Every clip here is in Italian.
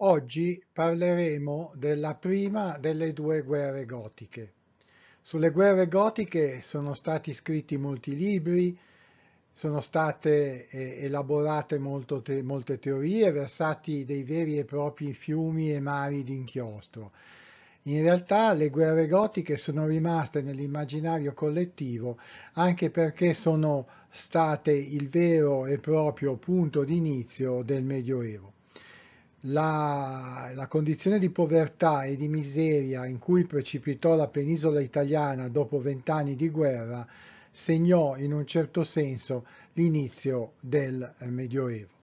Oggi parleremo della prima delle due guerre gotiche. Sulle guerre gotiche sono stati scritti molti libri, sono state eh, elaborate molto, molte teorie, versati dei veri e propri fiumi e mari d'inchiostro. In realtà le guerre gotiche sono rimaste nell'immaginario collettivo anche perché sono state il vero e proprio punto d'inizio del Medioevo la, la, condizione di povertà e di miseria in cui precipitò la penisola italiana dopo vent'anni di guerra segnò in un certo senso l'inizio del eh, Medioevo.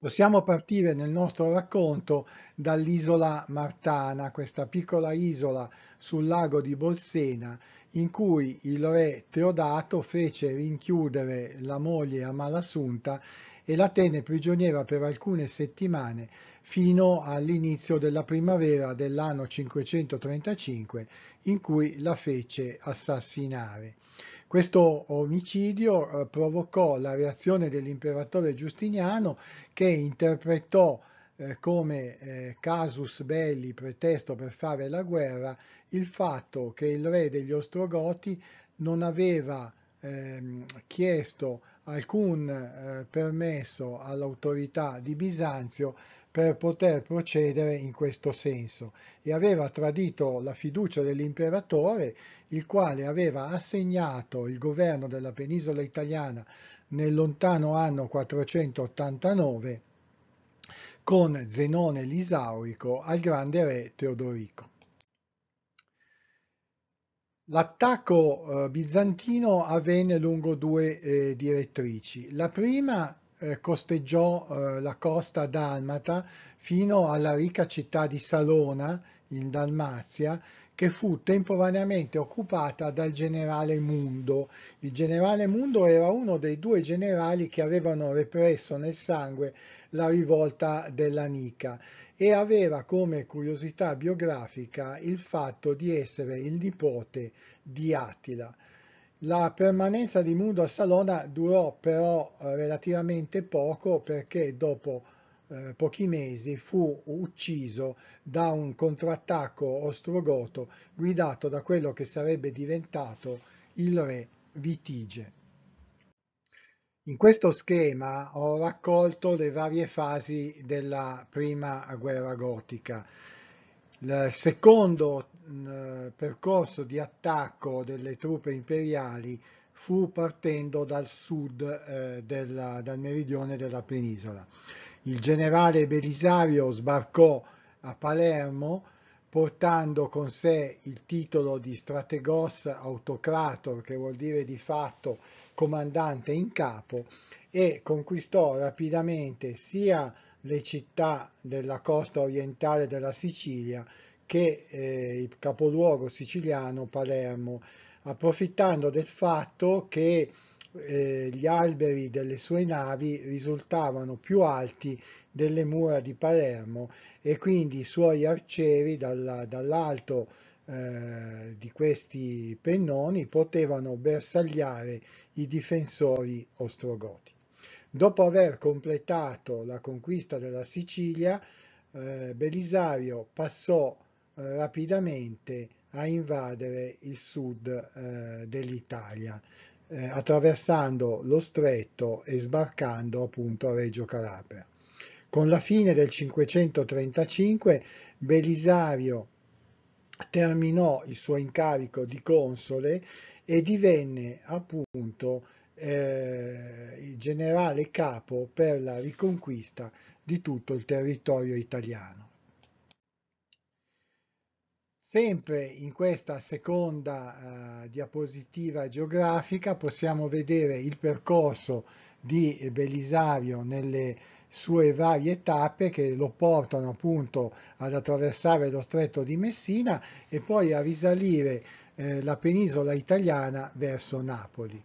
Possiamo partire nel nostro racconto dall'isola Martana, questa piccola isola sul lago di Bolsena in cui il re Teodato fece rinchiudere la moglie Amalassunta e la tenne prigioniera per alcune settimane fino all'inizio della primavera dell'anno 535 in cui la fece assassinare. Questo omicidio eh, provocò la reazione dell'imperatore Giustiniano che interpretò eh, come eh, casus belli, pretesto per fare la guerra, il fatto che il re degli Ostrogoti non aveva ehm, chiesto alcun eh, permesso all'autorità di Bisanzio per poter procedere in questo senso e aveva tradito la fiducia dell'imperatore, il quale aveva assegnato il governo della penisola italiana nel lontano anno 489 con Zenone l'Isaurico al grande re Teodorico. L'attacco eh, bizantino avvenne lungo due eh, direttrici. La prima eh, costeggiò eh, la costa dalmata fino alla ricca città di Salona in Dalmazia che fu temporaneamente occupata dal generale Mundo. Il generale Mundo era uno dei due generali che avevano represso nel sangue la rivolta della Nica e aveva come curiosità biografica il fatto di essere il nipote di Attila. La permanenza di Mudo a Salona durò però eh, relativamente poco perché dopo eh, pochi mesi fu ucciso da un contrattacco ostrogoto guidato da quello che sarebbe diventato il re Vitige. In questo schema ho raccolto le varie fasi della prima guerra gotica. Il secondo mm, percorso di attacco delle truppe imperiali fu partendo dal sud, eh, della, dal meridione della penisola. Il generale Belisario sbarcò a Palermo portando con sé il titolo di strategos autocrator, che vuol dire di fatto comandante in capo e conquistò rapidamente sia le città della costa orientale della Sicilia che eh, il capoluogo siciliano Palermo, approfittando del fatto che eh, gli alberi delle sue navi risultavano più alti delle mura di Palermo e quindi i suoi arcieri dalla, dall'alto eh, di questi pennoni potevano bersagliare i difensori ostrogoti. Dopo aver completato la conquista della Sicilia, eh, Belisario passò eh, rapidamente a invadere il sud eh, dell'Italia, eh, attraversando lo stretto e sbarcando appunto a Reggio Calabria. Con la fine del 535 Belisario terminò il suo incarico di console e divenne appunto eh, il generale capo per la riconquista di tutto il territorio italiano. Sempre in questa seconda eh, diapositiva geografica possiamo vedere il percorso di Belisario nelle sue varie tappe che lo portano appunto ad attraversare lo stretto di Messina e poi a risalire eh, la penisola italiana verso Napoli.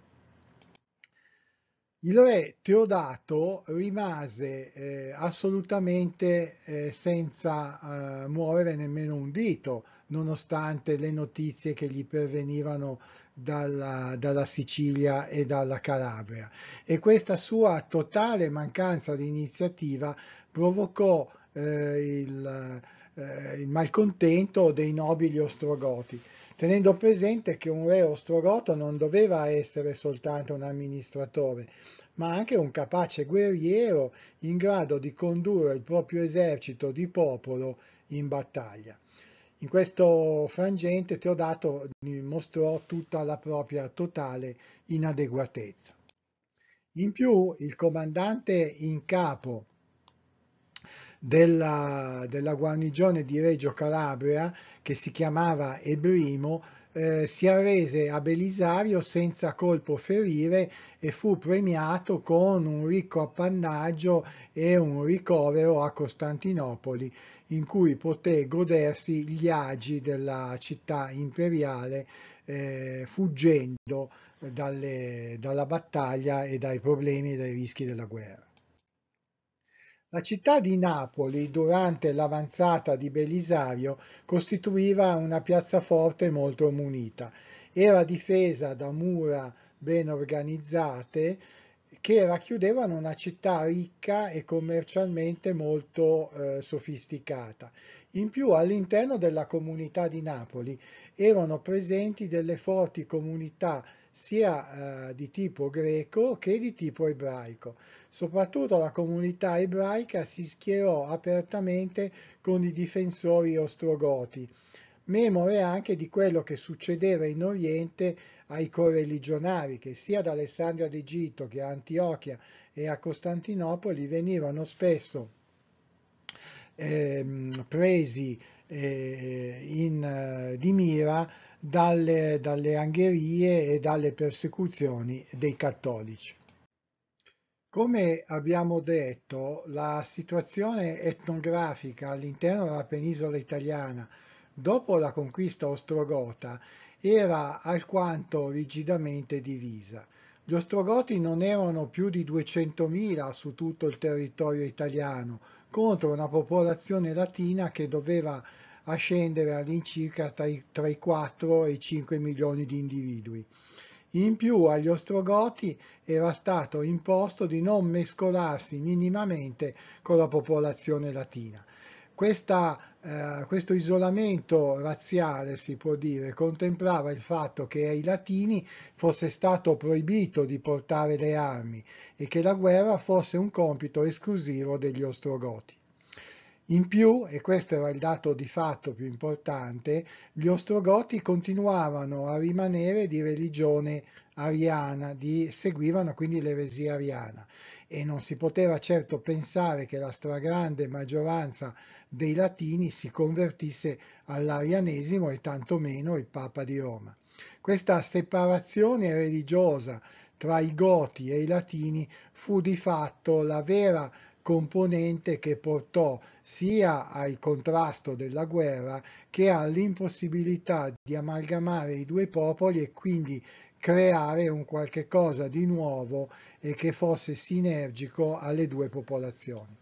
Il re Teodato rimase eh, assolutamente eh, senza eh, muovere nemmeno un dito, nonostante le notizie che gli pervenivano dalla, dalla, Sicilia e dalla Calabria e questa sua totale mancanza di iniziativa provocò eh, il, eh, il, malcontento dei nobili ostrogoti tenendo presente che un re ostrogoto non doveva essere soltanto un amministratore ma anche un capace guerriero in grado di condurre il proprio esercito di popolo in battaglia. In questo frangente Teodato mostrò tutta la propria totale inadeguatezza. In più il comandante in capo della, della guarnigione di Reggio Calabria, che si chiamava Ebrimo, eh, si arrese a Belisario senza colpo ferire e fu premiato con un ricco appannaggio e un ricovero a Costantinopoli in cui poté godersi gli agi della città imperiale eh, fuggendo eh, dalle, dalla battaglia e dai problemi e dai rischi della guerra. La città di Napoli durante l'avanzata di Belisario costituiva una piazza forte molto munita. Era difesa da mura ben organizzate che racchiudevano una città ricca e commercialmente molto eh, sofisticata. In più all'interno della comunità di Napoli erano presenti delle forti comunità sia eh, di tipo greco che di tipo ebraico. Soprattutto la comunità ebraica si schierò apertamente con i difensori ostrogoti memore anche di quello che succedeva in Oriente ai correligionari che sia ad Alessandria d'Egitto che a Antiochia e a Costantinopoli venivano spesso eh, presi eh, in, eh, di mira dalle, dalle angherie e dalle persecuzioni dei cattolici. Come abbiamo detto, la situazione etnografica all'interno della penisola italiana dopo la conquista ostrogota era alquanto rigidamente divisa. Gli ostrogoti non erano più di 200.000 su tutto il territorio italiano, contro una popolazione latina che doveva ascendere all'incirca tra i, tra i 4 e i 5 milioni di individui. In più agli ostrogoti era stato imposto di non mescolarsi minimamente con la popolazione latina. Questa, eh, questo isolamento razziale, si può dire, contemplava il fatto che ai latini fosse stato proibito di portare le armi e che la guerra fosse un compito esclusivo degli ostrogoti. In più, e questo era il dato di fatto più importante, gli ostrogoti continuavano a rimanere di religione ariana, di, seguivano quindi l'eresia ariana e non si poteva certo pensare che la stragrande maggioranza dei latini si convertisse all'arianesimo e tantomeno il Papa di Roma. Questa separazione religiosa tra i Goti e i Latini fu di fatto la vera componente che portò sia al contrasto della guerra che all'impossibilità di amalgamare i due popoli e quindi creare un qualche cosa di nuovo e che fosse sinergico alle due popolazioni.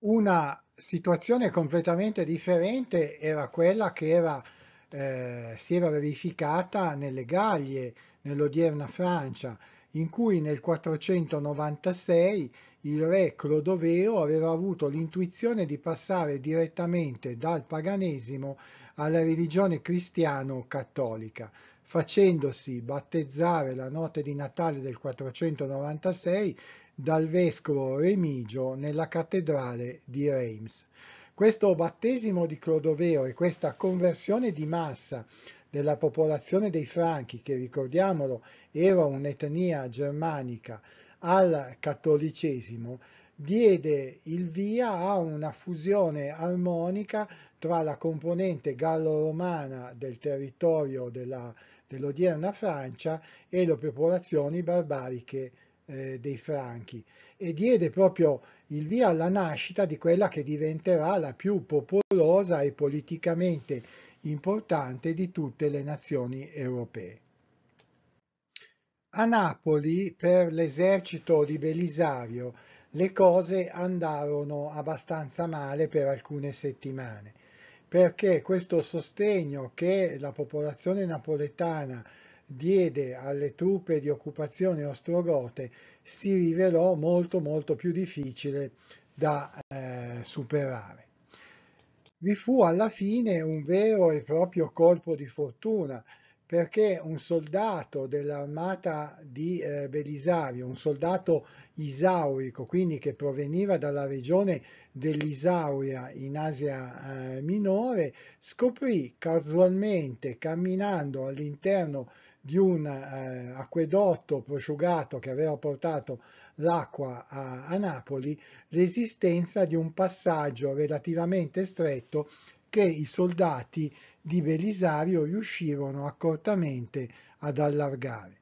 Una situazione completamente differente era quella che era, eh, si era verificata nelle Gallie, nell'odierna Francia, in cui nel 496 il re Clodoveo aveva avuto l'intuizione di passare direttamente dal paganesimo alla religione cristiano-cattolica, facendosi battezzare la notte di Natale del 496 dal vescovo Remigio nella cattedrale di Reims. Questo battesimo di Clodoveo e questa conversione di massa della popolazione dei Franchi, che ricordiamolo era un'etnia germanica, al cattolicesimo, diede il via a una fusione armonica tra la componente gallo-romana del territorio dell'odierna Francia e le popolazioni barbariche eh, dei Franchi e diede proprio il via alla nascita di quella che diventerà la più popolosa e politicamente importante di tutte le nazioni europee. A Napoli, per l'esercito di Belisario, le cose andarono abbastanza male per alcune settimane, perché questo sostegno che la popolazione napoletana diede alle truppe di occupazione ostrogote si rivelò molto molto più difficile da eh, superare. Vi fu alla fine un vero e proprio colpo di fortuna perché un soldato dell'armata di eh, Belisario, un soldato isaurico, quindi che proveniva dalla regione dell'Isauria in Asia eh, Minore, scoprì casualmente camminando all'interno di un eh, acquedotto prosciugato che aveva portato l'acqua a, a Napoli, l'esistenza di un passaggio relativamente stretto che i soldati di Belisario riuscirono accortamente ad allargare.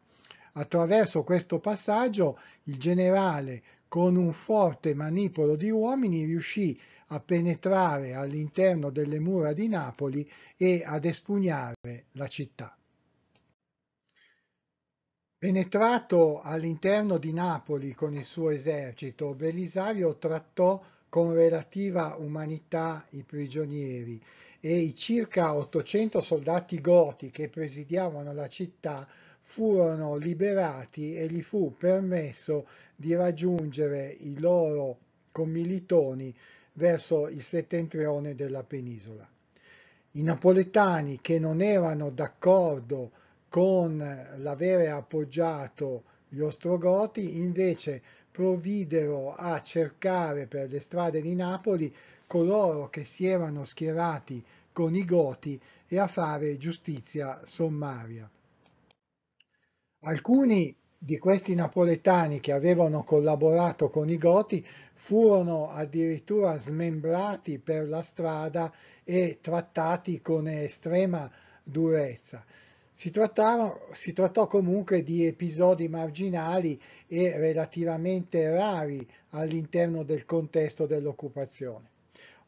Attraverso questo passaggio il generale con un forte manipolo di uomini riuscì a penetrare all'interno delle mura di Napoli e ad espugnare la città. Penetrato all'interno di Napoli con il suo esercito, Belisario trattò con relativa umanità i prigionieri e i circa 800 soldati goti che presidiavano la città furono liberati e gli fu permesso di raggiungere i loro commilitoni verso il settentrione della penisola. I napoletani che non erano d'accordo con con l'avere appoggiato gli Ostrogoti, invece provvidero a cercare per le strade di Napoli coloro che si erano schierati con i Goti e a fare giustizia sommaria. Alcuni di questi napoletani che avevano collaborato con i Goti furono addirittura smembrati per la strada e trattati con estrema durezza. Si, si trattò comunque di episodi marginali e relativamente rari all'interno del contesto dell'occupazione.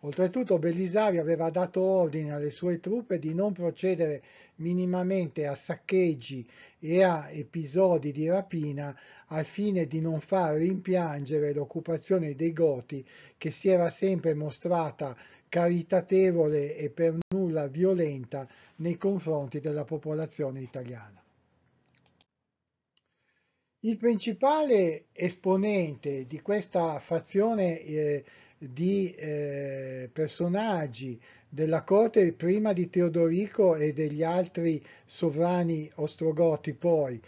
Oltretutto Belisario aveva dato ordine alle sue truppe di non procedere minimamente a saccheggi e a episodi di rapina al fine di non far rimpiangere l'occupazione dei Goti che si era sempre mostrata caritatevole e per nulla violenta nei confronti della popolazione italiana. Il principale esponente di questa fazione eh, di eh, personaggi della corte prima di Teodorico e degli altri sovrani ostrogoti poi,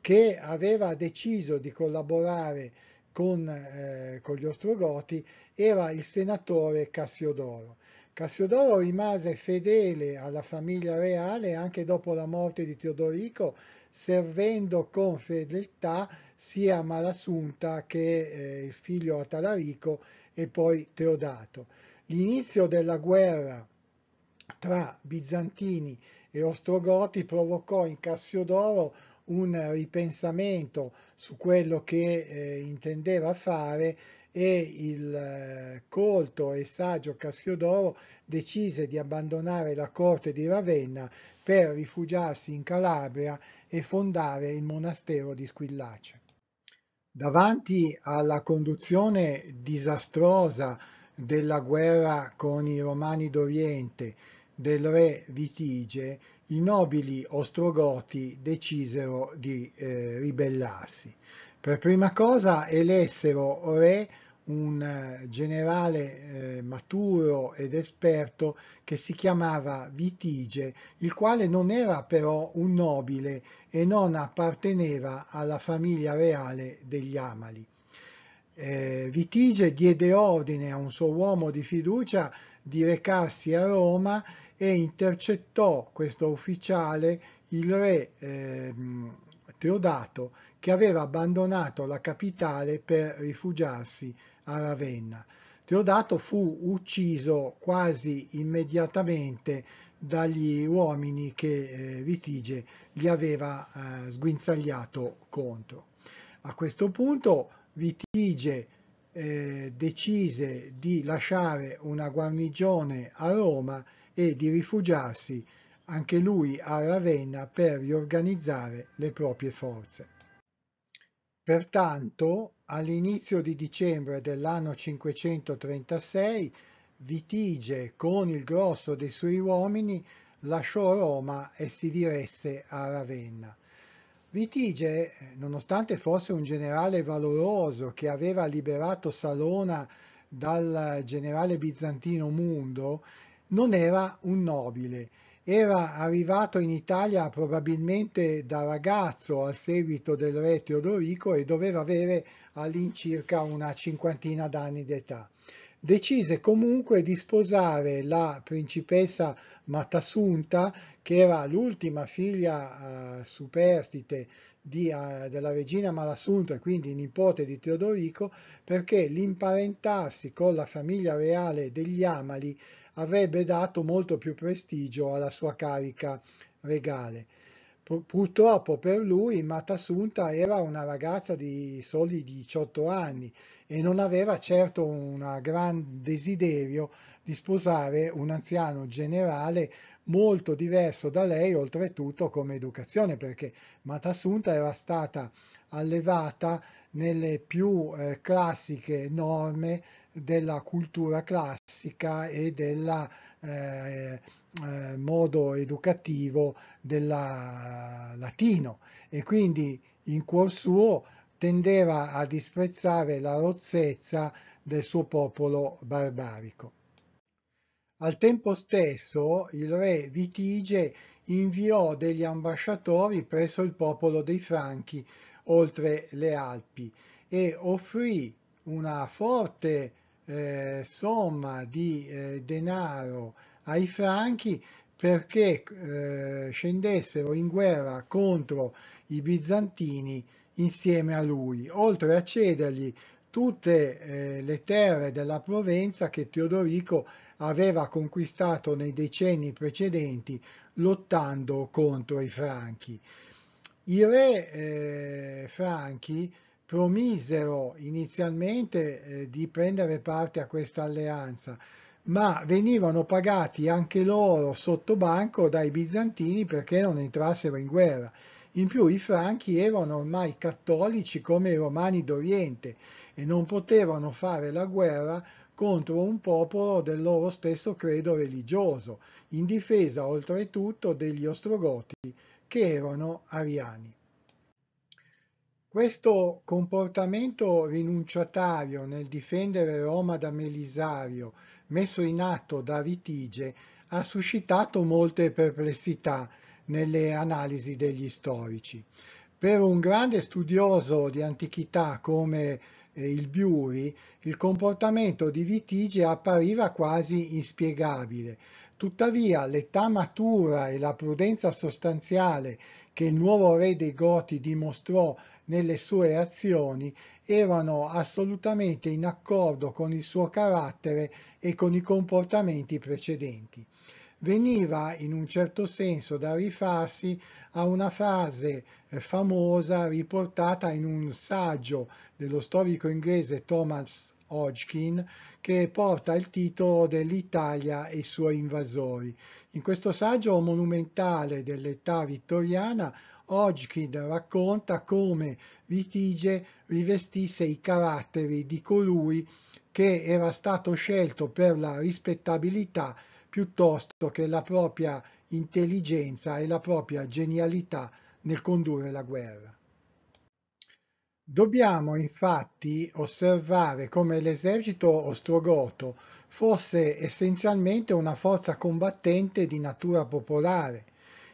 che aveva deciso di collaborare con, eh, con gli ostrogoti, era il senatore Cassiodoro. Cassiodoro rimase fedele alla famiglia reale anche dopo la morte di Teodorico, servendo con fedeltà sia Malasunta che eh, il figlio Atalarico e poi Teodato. L'inizio della guerra tra Bizantini e Ostrogoti provocò in Cassiodoro un ripensamento su quello che eh, intendeva fare e il eh, colto e saggio Cassiodoro decise di abbandonare la corte di Ravenna per rifugiarsi in Calabria e fondare il monastero di Squillace. Davanti alla conduzione disastrosa della guerra con i Romani d'Oriente del re Vitige, i nobili ostrogoti decisero di eh, ribellarsi. Per prima cosa elessero re un eh, generale eh, maturo ed esperto che si chiamava Vitige, il quale non era però un nobile e non apparteneva alla famiglia reale degli Amali. Eh, Vitige diede ordine a un suo uomo di fiducia di recarsi a Roma e intercettò questo ufficiale, il re eh, Teodato, che aveva abbandonato la capitale per rifugiarsi a Ravenna. Teodato fu ucciso quasi immediatamente dagli uomini che eh, Vitige gli aveva eh, sguinzagliato contro. A questo punto Vitige eh, decise di lasciare una guarnigione a Roma e di rifugiarsi anche lui a Ravenna per riorganizzare le proprie forze. Pertanto All'inizio di dicembre dell'anno 536 Vitige con il grosso dei suoi uomini lasciò Roma e si diresse a Ravenna. Vitige, nonostante fosse un generale valoroso che aveva liberato Salona dal generale bizantino Mundo, non era un nobile. Era arrivato in Italia probabilmente da ragazzo al seguito del re Teodorico e doveva avere all'incirca una cinquantina d'anni d'età. Decise comunque di sposare la principessa Matasunta, che era l'ultima figlia eh, superstite di, eh, della regina Malasunta e quindi nipote di Teodorico, perché l'imparentarsi con la famiglia reale degli Amali avrebbe dato molto più prestigio alla sua carica regale. Purtroppo per lui Matasunta era una ragazza di soli 18 anni e non aveva certo un gran desiderio di sposare un anziano generale molto diverso da lei, oltretutto come educazione, perché Matasunta era stata allevata nelle più eh, classiche norme della cultura classica e del eh, eh, modo educativo del latino e quindi in cuor suo tendeva a disprezzare la rozzezza del suo popolo barbarico. Al tempo stesso il re Vitige inviò degli ambasciatori presso il popolo dei Franchi oltre le Alpi e offrì una forte eh, somma di eh, denaro ai franchi perché eh, scendessero in guerra contro i bizantini insieme a lui, oltre a cedergli tutte eh, le terre della Provenza che Teodorico aveva conquistato nei decenni precedenti lottando contro i franchi. I re eh, franchi promisero inizialmente eh, di prendere parte a questa alleanza, ma venivano pagati anche loro sotto banco dai bizantini perché non entrassero in guerra. In più i franchi erano ormai cattolici come i romani d'Oriente e non potevano fare la guerra contro un popolo del loro stesso credo religioso, in difesa oltretutto degli ostrogoti che erano ariani. Questo comportamento rinunciatario nel difendere Roma da Melisario, messo in atto da Vitige, ha suscitato molte perplessità nelle analisi degli storici. Per un grande studioso di antichità come eh, il Biuri, il comportamento di Vitige appariva quasi inspiegabile. Tuttavia l'età matura e la prudenza sostanziale che il nuovo re dei Goti dimostrò nelle sue azioni erano assolutamente in accordo con il suo carattere e con i comportamenti precedenti. Veniva in un certo senso da rifarsi a una frase eh, famosa riportata in un saggio dello storico inglese Thomas Hodgkin che porta il titolo dell'Italia e i suoi invasori. In questo saggio monumentale dell'età vittoriana, Hodgkin racconta come Vitige rivestisse i caratteri di colui che era stato scelto per la rispettabilità piuttosto che la propria intelligenza e la propria genialità nel condurre la guerra. Dobbiamo infatti osservare come l'esercito ostrogoto fosse essenzialmente una forza combattente di natura popolare,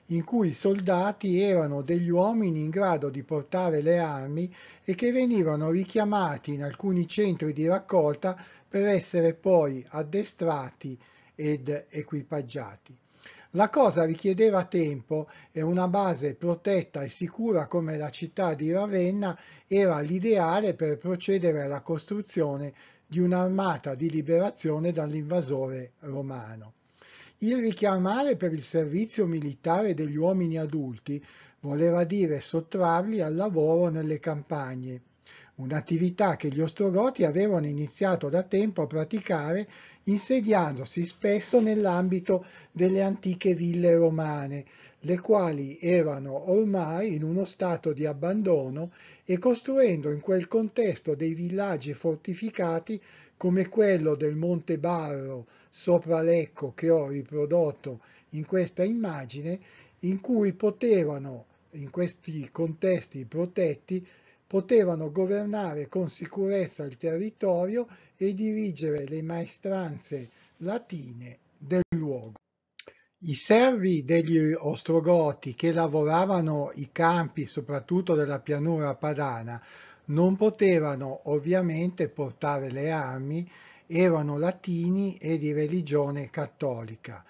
in cui i soldati erano degli uomini in grado di portare le armi e che venivano richiamati in alcuni centri di raccolta per essere poi addestrati ed equipaggiati. La cosa richiedeva tempo e una base protetta e sicura come la città di Ravenna era l'ideale per procedere alla costruzione di un'armata di liberazione dall'invasore romano. Il richiamare per il servizio militare degli uomini adulti voleva dire sottrarli al lavoro nelle campagne, un'attività che gli ostrogoti avevano iniziato da tempo a praticare insediandosi spesso nell'ambito delle antiche ville romane, le quali erano ormai in uno stato di abbandono e costruendo in quel contesto dei villaggi fortificati come quello del Monte Barro sopra Lecco che ho riprodotto in questa immagine, in cui potevano, in questi contesti protetti, potevano governare con sicurezza il territorio e dirigere le maestranze latine i servi degli Ostrogoti che lavoravano i campi soprattutto della pianura padana non potevano ovviamente portare le armi, erano latini e di religione cattolica.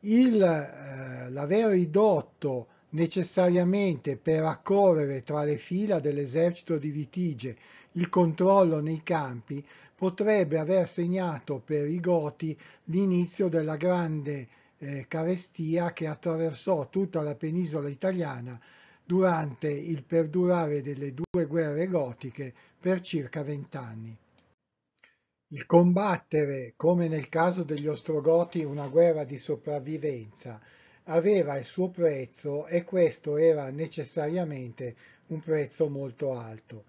Il, eh, l'aver ridotto necessariamente per accorrere tra le fila dell'esercito di Vitige il controllo nei campi potrebbe aver segnato per i Goti l'inizio della grande eh, carestia che attraversò tutta la penisola italiana durante il perdurare delle due guerre gotiche per circa vent'anni. Il combattere, come nel caso degli Ostrogoti, una guerra di sopravvivenza, aveva il suo prezzo e questo era necessariamente un prezzo molto alto.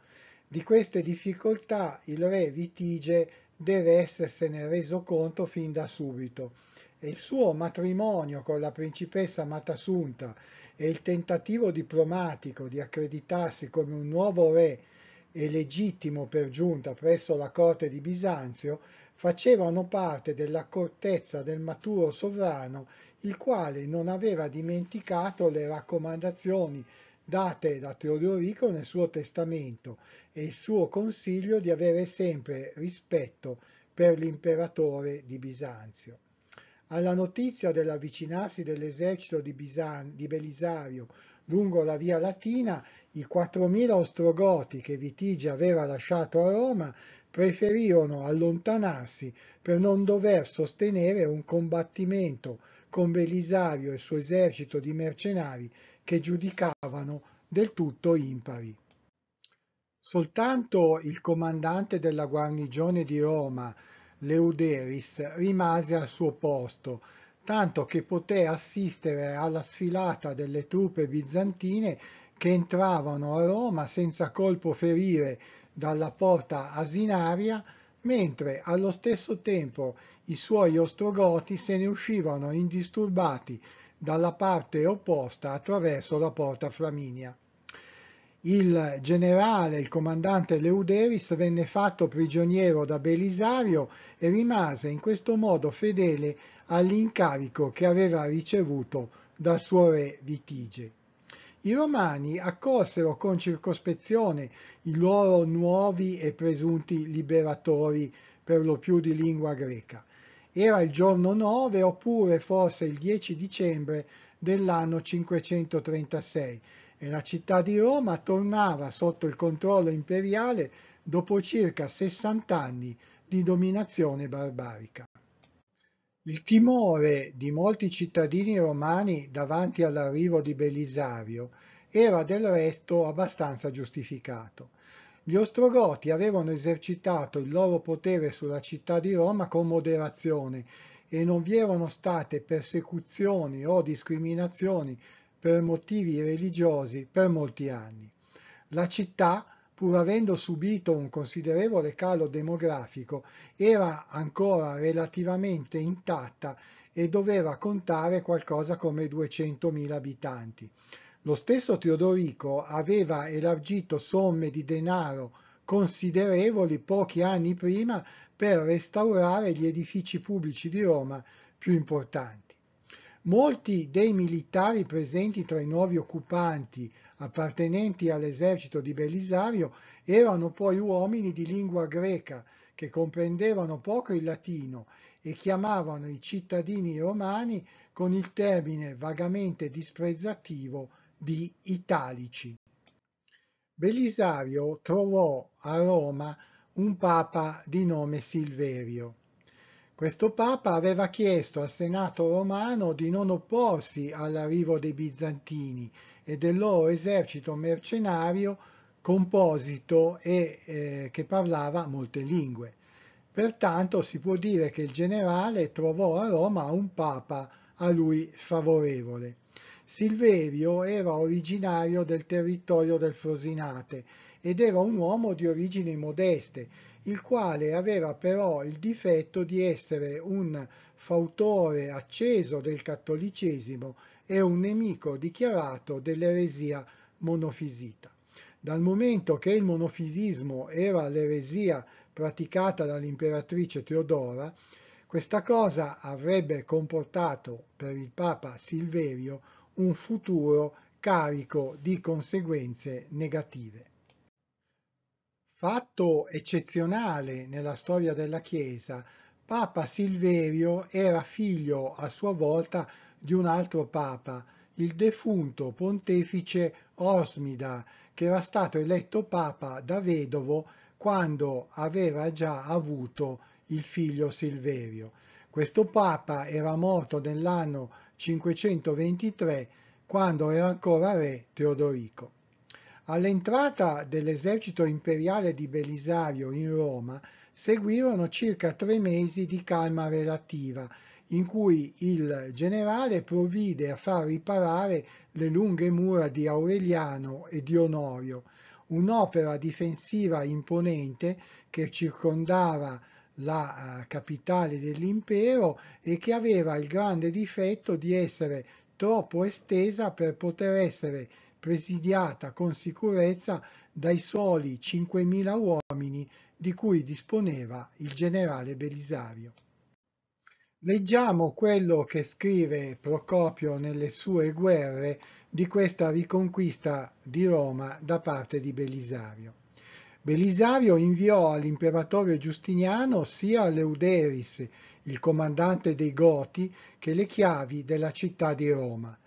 Di queste difficoltà il re Vitige deve essersene reso conto fin da subito e il suo matrimonio con la principessa Matasunta e il tentativo diplomatico di accreditarsi come un nuovo re e legittimo per giunta presso la corte di Bisanzio facevano parte dell'accortezza del maturo sovrano, il quale non aveva dimenticato le raccomandazioni date da Teodorico nel suo testamento e il suo consiglio di avere sempre rispetto per l'imperatore di Bisanzio. Alla notizia dell'avvicinarsi dell'esercito di, di Belisario lungo la via Latina, i 4.000 ostrogoti che Vitigia aveva lasciato a Roma preferirono allontanarsi per non dover sostenere un combattimento con Belisario e il suo esercito di mercenari che giudicavano del tutto impari. Soltanto il comandante della guarnigione di Roma, Leuderis rimase al suo posto, tanto che poté assistere alla sfilata delle truppe bizantine che entravano a Roma senza colpo ferire dalla porta asinaria, mentre allo stesso tempo i suoi ostrogoti se ne uscivano indisturbati dalla parte opposta attraverso la porta Flaminia il generale, il comandante Leuderis venne fatto prigioniero da Belisario e rimase in questo modo fedele all'incarico che aveva ricevuto dal suo re Vitige. I romani accolsero con circospezione i loro nuovi e presunti liberatori, per lo più di lingua greca. Era il giorno 9 oppure forse il 10 dicembre dell'anno 536 e la città di Roma tornava sotto il controllo imperiale dopo circa 60 anni di dominazione barbarica. Il timore di molti cittadini romani davanti all'arrivo di Belisario era del resto abbastanza giustificato. Gli Ostrogoti avevano esercitato il loro potere sulla città di Roma con moderazione e non vi erano state persecuzioni o discriminazioni per motivi religiosi per molti anni. La città, pur avendo subito un considerevole calo demografico, era ancora relativamente intatta e doveva contare qualcosa come 200.000 abitanti. Lo stesso Teodorico aveva elargito somme di denaro considerevoli pochi anni prima per restaurare gli edifici pubblici di Roma più importanti. Molti dei militari presenti tra i nuovi occupanti appartenenti all'esercito di Belisario erano poi uomini di lingua greca che comprendevano poco il latino e chiamavano i cittadini romani con il termine vagamente disprezzativo di italici. Belisario trovò a Roma un papa di nome Silverio. Questo papa aveva chiesto al Senato romano di non opporsi all'arrivo dei bizantini e del loro esercito mercenario composito e eh, che parlava molte lingue. Pertanto si può dire che il generale trovò a Roma un papa a lui favorevole. Silverio era originario del territorio del Frosinate ed era un uomo di origini modeste il quale aveva però il difetto di essere un fautore acceso del cattolicesimo e un nemico dichiarato dell'eresia monofisita. Dal momento che il monofisismo era l'eresia praticata dall'imperatrice Teodora, questa cosa avrebbe comportato per il Papa Silverio un futuro carico di conseguenze negative fatto eccezionale nella storia della Chiesa, Papa Silverio era figlio a sua volta di un altro Papa, il defunto pontefice Osmida, che era stato eletto Papa da vedovo quando aveva già avuto il figlio Silverio. Questo Papa era morto nell'anno 523 quando era ancora re Teodorico. All'entrata dell'esercito imperiale di Belisario in Roma seguirono circa tre mesi di calma relativa, in cui il generale provvide a far riparare le lunghe mura di Aureliano e di Onorio, un'opera difensiva imponente che circondava la eh, capitale dell'impero e che aveva il grande difetto di essere troppo estesa per poter essere presidiata con sicurezza dai soli 5.000 uomini di cui disponeva il generale Belisario. Leggiamo quello che scrive Procopio nelle sue guerre di questa riconquista di Roma da parte di Belisario. Belisario inviò all'imperatore Giustiniano sia Leuderis, il comandante dei Goti, che le chiavi della città di Roma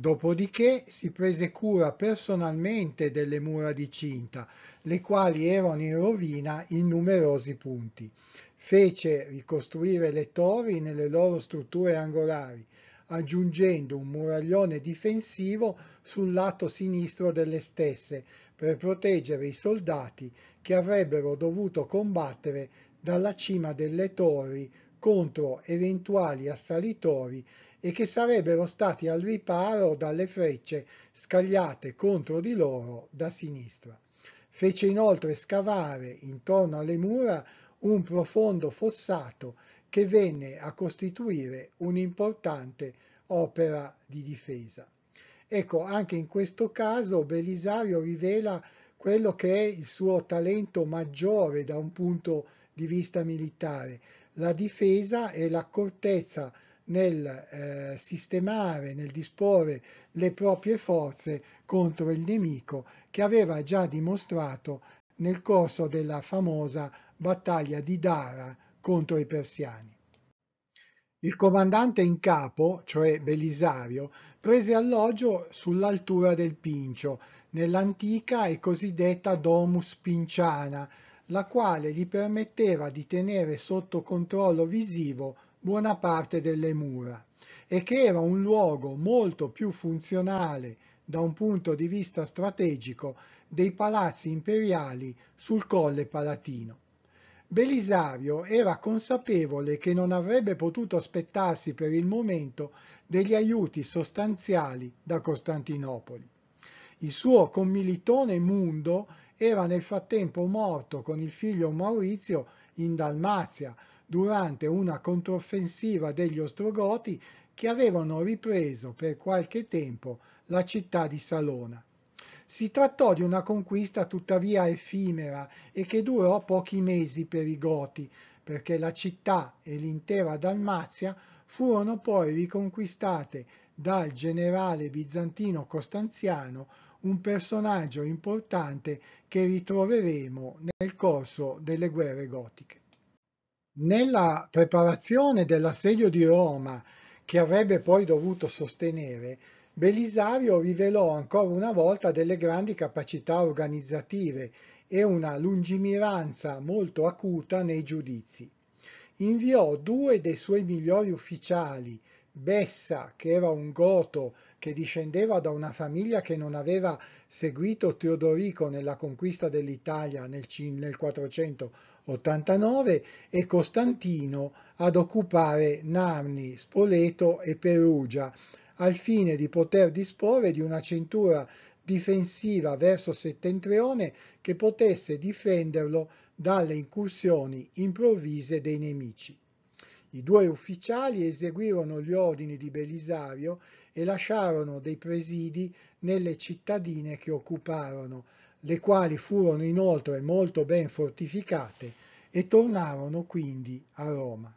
Dopodiché si prese cura personalmente delle mura di cinta, le quali erano in rovina in numerosi punti. Fece ricostruire le torri nelle loro strutture angolari, aggiungendo un muraglione difensivo sul lato sinistro delle stesse per proteggere i soldati che avrebbero dovuto combattere dalla cima delle torri contro eventuali assalitori e che sarebbero stati al riparo dalle frecce scagliate contro di loro da sinistra. Fece inoltre scavare intorno alle mura un profondo fossato che venne a costituire un'importante opera di difesa. Ecco, anche in questo caso Belisario rivela quello che è il suo talento maggiore da un punto di vista militare, la difesa e l'accortezza nel eh, sistemare, nel disporre le proprie forze contro il nemico che aveva già dimostrato nel corso della famosa battaglia di Dara contro i persiani. Il comandante in capo, cioè Belisario, prese alloggio sull'altura del Pincio, nell'antica e cosiddetta Domus Pinciana, la quale gli permetteva di tenere sotto controllo visivo buona parte delle mura e che era un luogo molto più funzionale da un punto di vista strategico dei palazzi imperiali sul colle palatino. Belisario era consapevole che non avrebbe potuto aspettarsi per il momento degli aiuti sostanziali da Costantinopoli. Il suo commilitone Mundo era nel frattempo morto con il figlio Maurizio in Dalmazia durante una controffensiva degli Ostrogoti che avevano ripreso per qualche tempo la città di Salona. Si trattò di una conquista tuttavia effimera e che durò pochi mesi per i Goti, perché la città e l'intera Dalmazia furono poi riconquistate dal generale bizantino Costanziano, un personaggio importante che ritroveremo nel corso delle guerre gotiche nella preparazione dell'assedio di Roma, che avrebbe poi dovuto sostenere, Belisario rivelò ancora una volta delle grandi capacità organizzative e una lungimiranza molto acuta nei giudizi. Inviò due dei suoi migliori ufficiali, Bessa, che era un goto che discendeva da una famiglia che non aveva Seguito Teodorico nella conquista dell'Italia nel, nel 489 e Costantino ad occupare Narni, Spoleto e Perugia, al fine di poter disporre di una cintura difensiva verso settentrione che potesse difenderlo dalle incursioni improvvise dei nemici. I due ufficiali eseguirono gli ordini di Belisario e lasciarono dei presidi nelle cittadine che occuparono, le quali furono inoltre molto ben fortificate e tornarono quindi a Roma.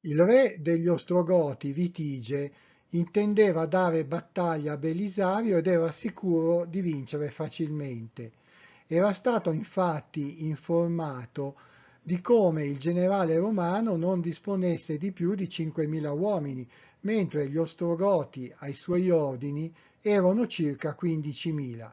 Il re degli Ostrogoti, Vitige, intendeva dare battaglia a Belisario ed era sicuro di vincere facilmente. Era stato infatti informato di come il generale romano non disponesse di più di 5.000 uomini, mentre gli Ostrogoti ai suoi ordini erano circa 15.000.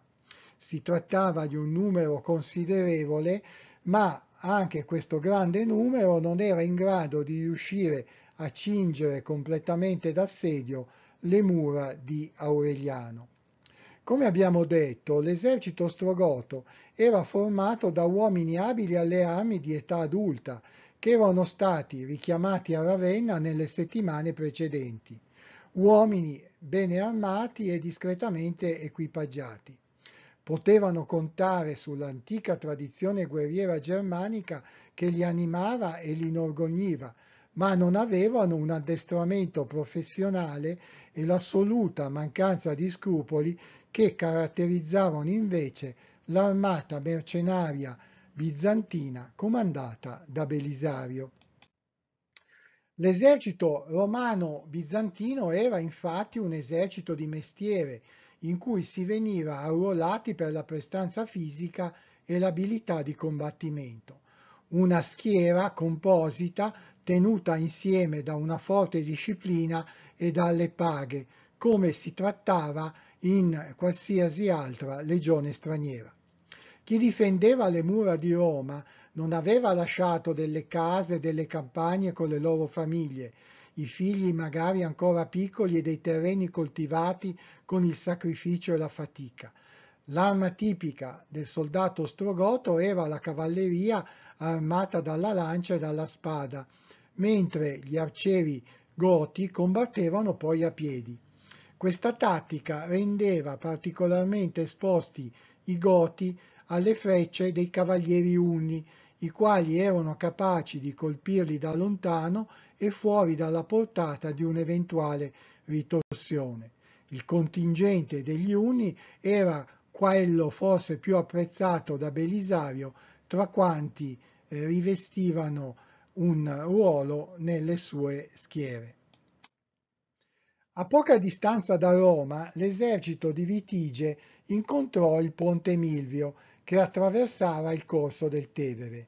Si trattava di un numero considerevole, ma anche questo grande numero non era in grado di riuscire a cingere completamente d'assedio le mura di Aureliano. Come abbiamo detto, l'esercito ostrogoto era formato da uomini abili alle armi di età adulta, che erano stati richiamati a Ravenna nelle settimane precedenti, uomini bene armati e discretamente equipaggiati. Potevano contare sull'antica tradizione guerriera germanica che li animava e li inorgogniva, ma non avevano un addestramento professionale e l'assoluta mancanza di scrupoli che caratterizzavano invece l'armata mercenaria bizantina comandata da Belisario. L'esercito romano-bizantino era infatti un esercito di mestiere in cui si veniva arruolati per la prestanza fisica e l'abilità di combattimento. Una schiera composita tenuta insieme da una forte disciplina e dalle paghe, come si trattava in qualsiasi altra legione straniera. Chi difendeva le mura di Roma non aveva lasciato delle case e delle campagne con le loro famiglie, i figli magari ancora piccoli e dei terreni coltivati con il sacrificio e la fatica. L'arma tipica del soldato strogoto era la cavalleria armata dalla lancia e dalla spada, mentre gli arcieri goti combattevano poi a piedi. Questa tattica rendeva particolarmente esposti i goti alle frecce dei cavalieri Unni, i quali erano capaci di colpirli da lontano e fuori dalla portata di un'eventuale ritorsione. Il contingente degli Unni era quello forse più apprezzato da Belisario tra quanti eh, rivestivano un ruolo nelle sue schiere. A poca distanza da Roma, l'esercito di Vitige incontrò il Ponte Milvio che attraversava il corso del Tevere.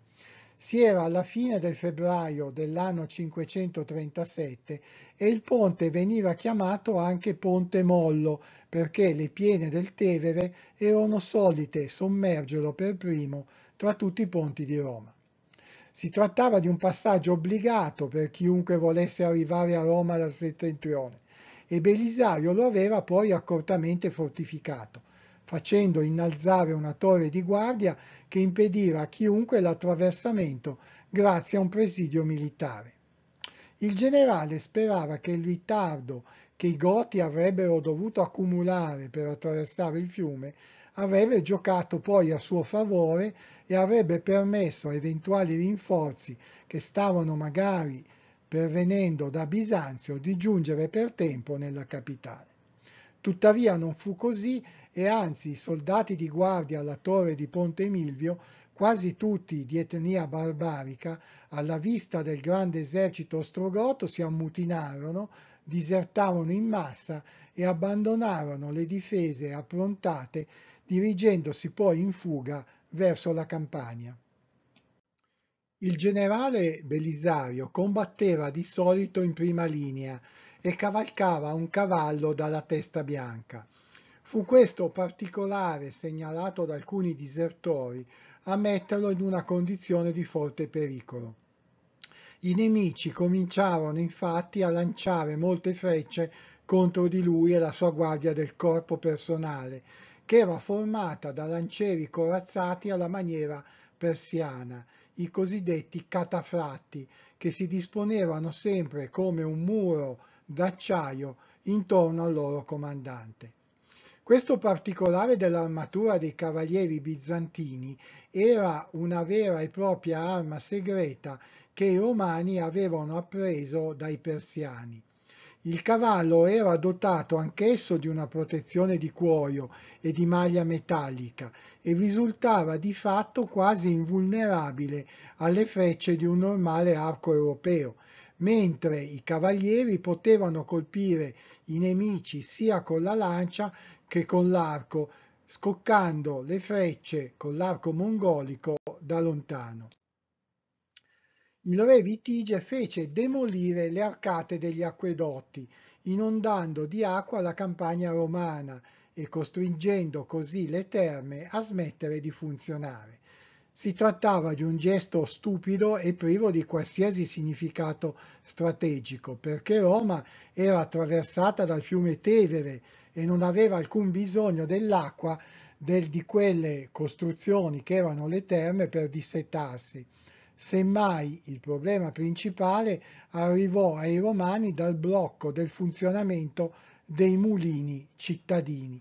Si era alla fine del febbraio dell'anno 537 e il ponte veniva chiamato anche Ponte Mollo perché le piene del Tevere erano solite sommergerlo per primo tra tutti i ponti di Roma. Si trattava di un passaggio obbligato per chiunque volesse arrivare a Roma dal settentrione e Belisario lo aveva poi accortamente fortificato facendo innalzare una torre di guardia che impediva a chiunque l'attraversamento grazie a un presidio militare. Il generale sperava che il ritardo che i Goti avrebbero dovuto accumulare per attraversare il fiume avrebbe giocato poi a suo favore e avrebbe permesso a eventuali rinforzi che stavano magari pervenendo da Bisanzio di giungere per tempo nella capitale. Tuttavia non fu così e anzi i soldati di guardia alla torre di Ponte Milvio, quasi tutti di etnia barbarica, alla vista del grande esercito ostrogoto si ammutinarono, disertarono in massa e abbandonarono le difese approntate, dirigendosi poi in fuga verso la Campania. Il generale Belisario combatteva di solito in prima linea e cavalcava un cavallo dalla testa bianca. Fu questo particolare segnalato da alcuni disertori a metterlo in una condizione di forte pericolo. I nemici cominciarono infatti a lanciare molte frecce contro di lui e la sua guardia del corpo personale, che era formata da lancieri corazzati alla maniera persiana, i cosiddetti catafratti, che si disponevano sempre come un muro d'acciaio intorno al loro comandante. Questo particolare dell'armatura dei cavalieri bizantini era una vera e propria arma segreta che i romani avevano appreso dai persiani. Il cavallo era dotato anch'esso di una protezione di cuoio e di maglia metallica e risultava di fatto quasi invulnerabile alle frecce di un normale arco europeo, mentre i cavalieri potevano colpire i nemici sia con la lancia che con l'arco, scoccando le frecce con l'arco mongolico da lontano. Il re Vitige fece demolire le arcate degli acquedotti, inondando di acqua la campagna romana e costringendo così le terme a smettere di funzionare. Si trattava di un gesto stupido e privo di qualsiasi significato strategico, perché Roma era attraversata dal fiume Tevere, e non aveva alcun bisogno dell'acqua del, di quelle costruzioni che erano le terme per dissetarsi. Semmai il problema principale arrivò ai romani dal blocco del funzionamento dei mulini cittadini.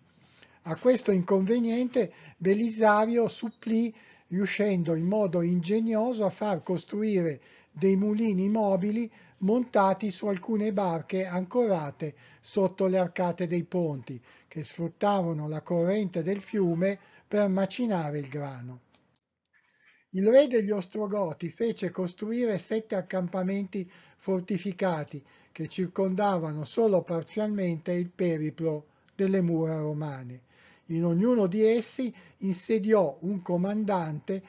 A questo inconveniente Belisario supplì riuscendo in modo ingegnoso a far costruire dei mulini mobili montati su alcune barche ancorate sotto le arcate dei ponti, che sfruttavano la corrente del fiume per macinare il grano. Il re degli Ostrogoti fece costruire sette accampamenti fortificati che circondavano solo parzialmente il periplo delle mura romane. In ognuno di essi insediò un comandante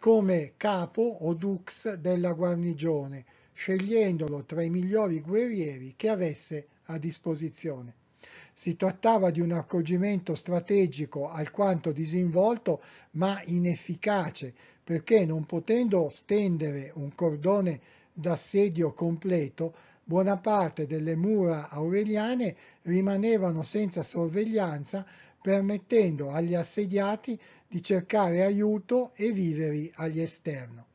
come capo o dux della guarnigione, scegliendolo tra i migliori guerrieri che avesse a disposizione. Si trattava di un accorgimento strategico alquanto disinvolto ma inefficace, perché non potendo stendere un cordone d'assedio completo, buona parte delle mura aureliane rimanevano senza sorveglianza permettendo agli assediati di cercare aiuto e viveri agli esterno.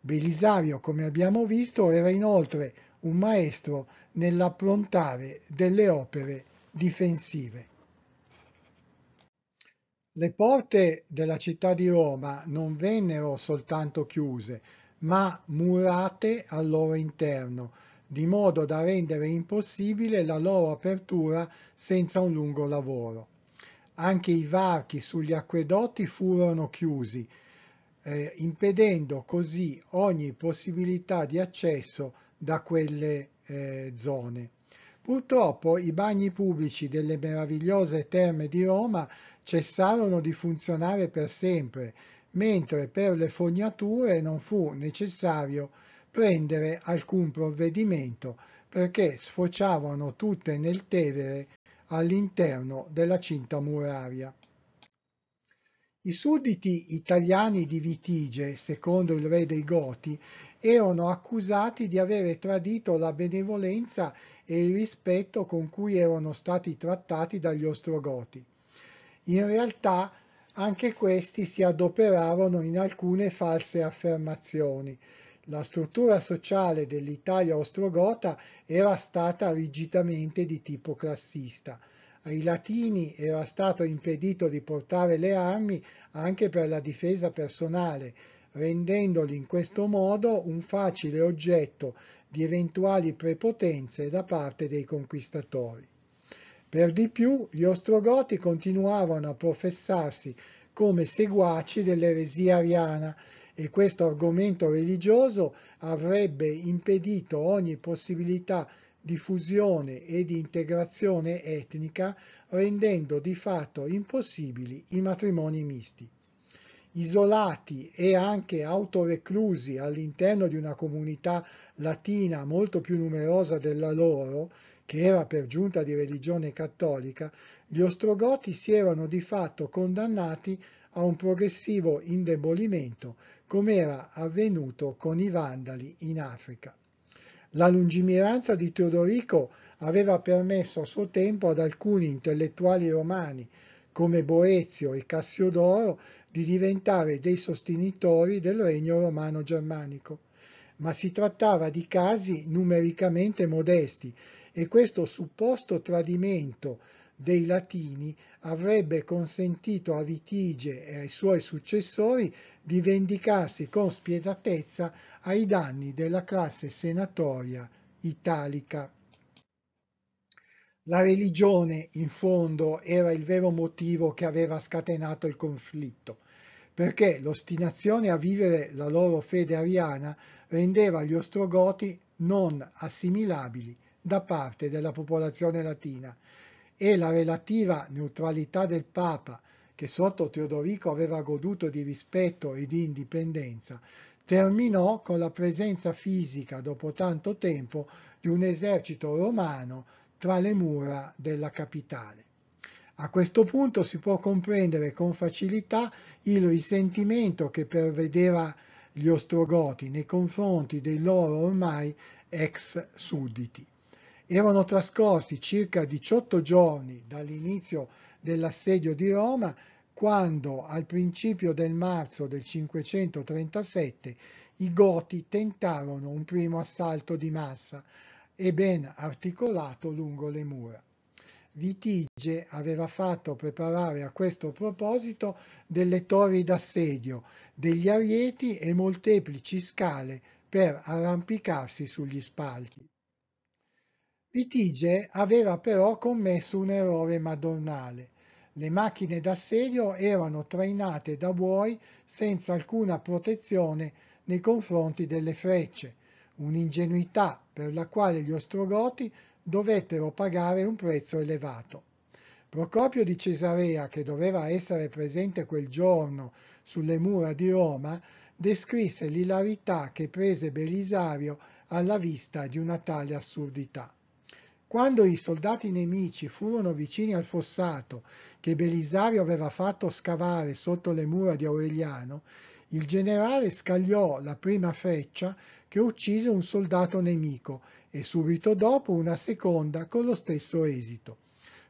Belisario, come abbiamo visto, era inoltre un maestro nell'approntare delle opere difensive. Le porte della città di Roma non vennero soltanto chiuse, ma murate al loro interno, di modo da rendere impossibile la loro apertura senza un lungo lavoro anche i varchi sugli acquedotti furono chiusi, eh, impedendo così ogni possibilità di accesso da quelle eh, zone. Purtroppo i bagni pubblici delle meravigliose terme di Roma cessarono di funzionare per sempre, mentre per le fognature non fu necessario prendere alcun provvedimento perché sfociavano tutte nel Tevere all'interno della cinta muraria. I sudditi italiani di Vitige, secondo il re dei Goti, erano accusati di avere tradito la benevolenza e il rispetto con cui erano stati trattati dagli Ostrogoti. In realtà anche questi si adoperarono in alcune false affermazioni la struttura sociale dell'Italia ostrogota era stata rigidamente di tipo classista. Ai latini era stato impedito di portare le armi anche per la difesa personale, rendendoli in questo modo un facile oggetto di eventuali prepotenze da parte dei conquistatori. Per di più, gli ostrogoti continuavano a professarsi come seguaci dell'eresia ariana, e questo argomento religioso avrebbe impedito ogni possibilità di fusione e di integrazione etnica, rendendo di fatto impossibili i matrimoni misti. Isolati e anche autoreclusi all'interno di una comunità latina molto più numerosa della loro, che era per giunta di religione cattolica, gli ostrogoti si erano di fatto condannati a un progressivo indebolimento come era avvenuto con i Vandali in Africa. La lungimiranza di Teodorico aveva permesso a suo tempo ad alcuni intellettuali romani, come Boezio e Cassiodoro, di diventare dei sostenitori del regno romano germanico. Ma si trattava di casi numericamente modesti e questo supposto tradimento dei Latini avrebbe consentito a Vitige e ai suoi successori di vendicarsi con spietatezza ai danni della classe senatoria italica. La religione, in fondo, era il vero motivo che aveva scatenato il conflitto, perché l'ostinazione a vivere la loro fede ariana rendeva gli ostrogoti non assimilabili da parte della popolazione latina e la relativa neutralità del Papa, che sotto Teodorico aveva goduto di rispetto e di indipendenza, terminò con la presenza fisica dopo tanto tempo di un esercito romano tra le mura della capitale. A questo punto si può comprendere con facilità il risentimento che pervedeva gli ostrogoti nei confronti dei loro ormai ex sudditi. Erano trascorsi circa 18 giorni dall'inizio dell'assedio di Roma quando al principio del marzo del 537 i Goti tentarono un primo assalto di massa e ben articolato lungo le mura. Vitige aveva fatto preparare a questo proposito delle torri d'assedio, degli arieti e molteplici scale per arrampicarsi sugli spalti. Pitige aveva però commesso un errore madornale. Le macchine d'assedio erano trainate da buoi senza alcuna protezione nei confronti delle frecce, un'ingenuità per la quale gli Ostrogoti dovettero pagare un prezzo elevato. Procopio di Cesarea, che doveva essere presente quel giorno sulle mura di Roma, descrisse l'ilarità che prese Belisario alla vista di una tale assurdità. Quando i soldati nemici furono vicini al fossato che Belisario aveva fatto scavare sotto le mura di Aureliano, il generale scagliò la prima freccia che uccise un soldato nemico e subito dopo una seconda con lo stesso esito.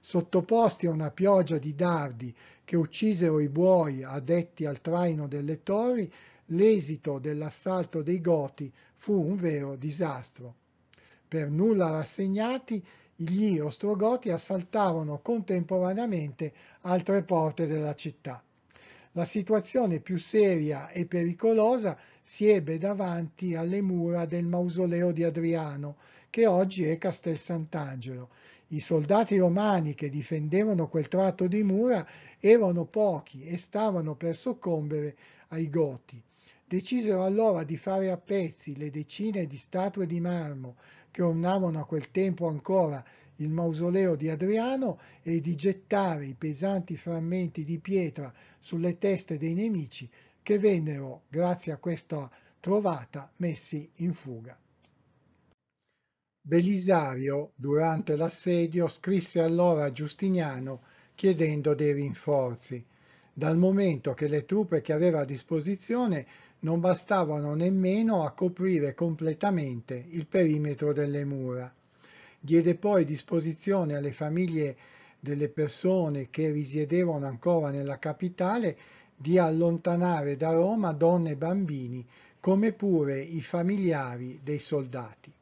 Sottoposti a una pioggia di dardi che uccisero i buoi addetti al traino delle torri, l'esito dell'assalto dei Goti fu un vero disastro per nulla rassegnati, gli Ostrogoti assaltarono contemporaneamente altre porte della città. La situazione più seria e pericolosa si ebbe davanti alle mura del mausoleo di Adriano, che oggi è Castel Sant'Angelo. I soldati romani che difendevano quel tratto di mura erano pochi e stavano per soccombere ai Goti. Decisero allora di fare a pezzi le decine di statue di marmo che ornavano a quel tempo ancora il mausoleo di Adriano e di gettare i pesanti frammenti di pietra sulle teste dei nemici che vennero, grazie a questa trovata, messi in fuga. Belisario, durante l'assedio, scrisse allora a Giustiniano chiedendo dei rinforzi, dal momento che le truppe che aveva a disposizione non bastavano nemmeno a coprire completamente il perimetro delle mura. Diede poi disposizione alle famiglie delle persone che risiedevano ancora nella capitale di allontanare da Roma donne e bambini, come pure i familiari dei soldati.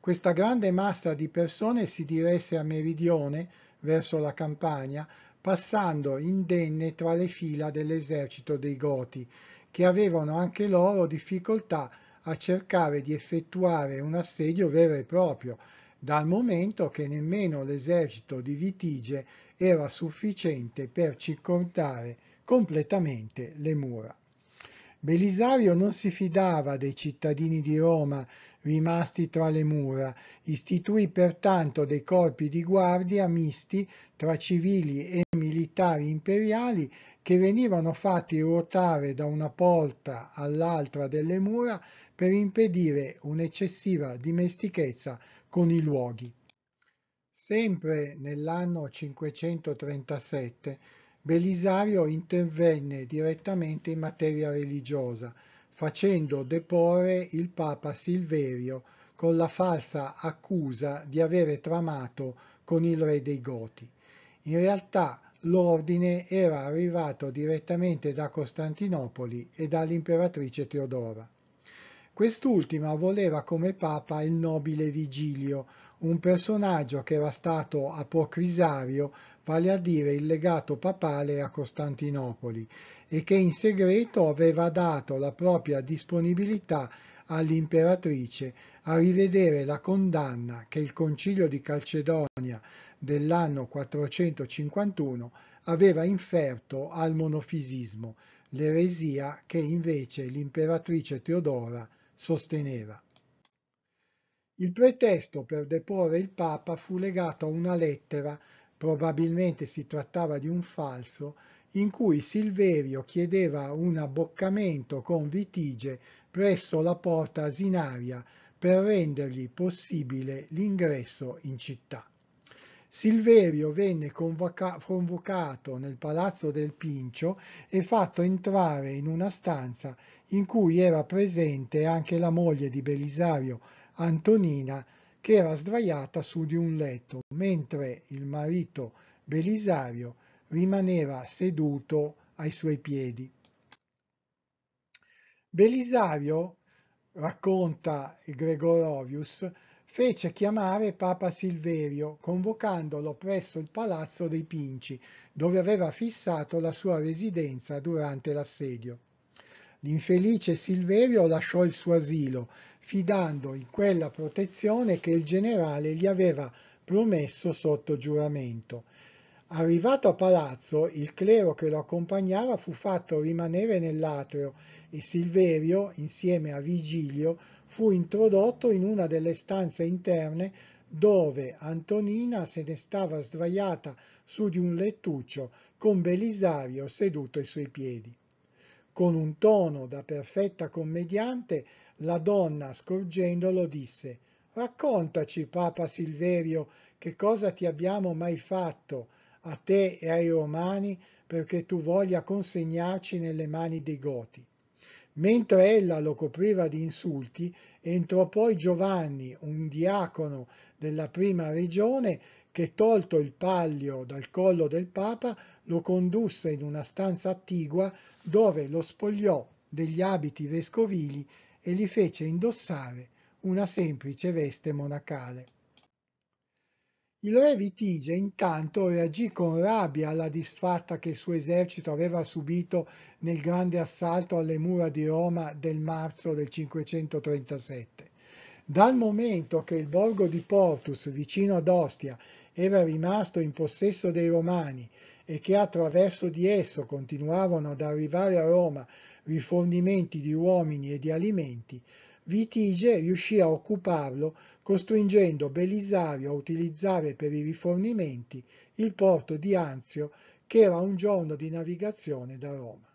Questa grande massa di persone si diresse a meridione, verso la campagna, passando indenne tra le fila dell'esercito dei Goti, che avevano anche loro difficoltà a cercare di effettuare un assedio vero e proprio, dal momento che nemmeno l'esercito di Vitige era sufficiente per circondare completamente le mura. Belisario non si fidava dei cittadini di Roma rimasti tra le mura, istituì pertanto dei corpi di guardia misti tra civili e militari militari imperiali che venivano fatti ruotare da una porta all'altra delle mura per impedire un'eccessiva dimestichezza con i luoghi. Sempre nell'anno 537 Belisario intervenne direttamente in materia religiosa, facendo deporre il Papa Silverio con la falsa accusa di avere tramato con il re dei Goti. In realtà l'ordine era arrivato direttamente da Costantinopoli e dall'imperatrice Teodora. Quest'ultima voleva come papa il nobile Vigilio, un personaggio che era stato apocrisario, vale a dire il legato papale a Costantinopoli, e che in segreto aveva dato la propria disponibilità all'imperatrice a rivedere la condanna che il concilio di Calcedonia dell'anno 451 aveva inferto al monofisismo, l'eresia che invece l'imperatrice Teodora sosteneva. Il pretesto per deporre il Papa fu legato a una lettera, probabilmente si trattava di un falso, in cui Silverio chiedeva un abboccamento con Vitige presso la porta asinaria per rendergli possibile l'ingresso in città. Silverio venne convoca- convocato nel palazzo del Pincio e fatto entrare in una stanza in cui era presente anche la moglie di Belisario, Antonina, che era sdraiata su di un letto, mentre il marito Belisario rimaneva seduto ai suoi piedi. Belisario, racconta Gregorovius, fece chiamare Papa Silverio, convocandolo presso il Palazzo dei Pinci, dove aveva fissato la sua residenza durante l'assedio. L'infelice Silverio lasciò il suo asilo, fidando in quella protezione che il generale gli aveva promesso sotto giuramento Arrivato a palazzo, il clero che lo accompagnava fu fatto rimanere nell'atrio e Silverio, insieme a Vigilio, fu introdotto in una delle stanze interne dove Antonina se ne stava sdraiata su di un lettuccio con Belisario seduto ai suoi piedi. Con un tono da perfetta commediante, la donna, scorgendolo, disse Raccontaci, Papa Silverio, che cosa ti abbiamo mai fatto a te e ai Romani, perché tu voglia consegnarci nelle mani dei Goti. Mentre ella lo copriva di insulti, entrò poi Giovanni, un diacono della prima regione, che tolto il pallio dal collo del Papa, lo condusse in una stanza attigua dove lo spogliò degli abiti vescovili e gli fece indossare una semplice veste monacale. Il re Vitige intanto reagì con rabbia alla disfatta che il suo esercito aveva subito nel grande assalto alle mura di Roma del marzo del 537. Dal momento che il borgo di Portus, vicino ad Ostia, era rimasto in possesso dei Romani e che attraverso di esso continuavano ad arrivare a Roma rifornimenti di uomini e di alimenti, Vitige riuscì a occuparlo costringendo Belisario a utilizzare per i rifornimenti il porto di Anzio che era un giorno di navigazione da Roma.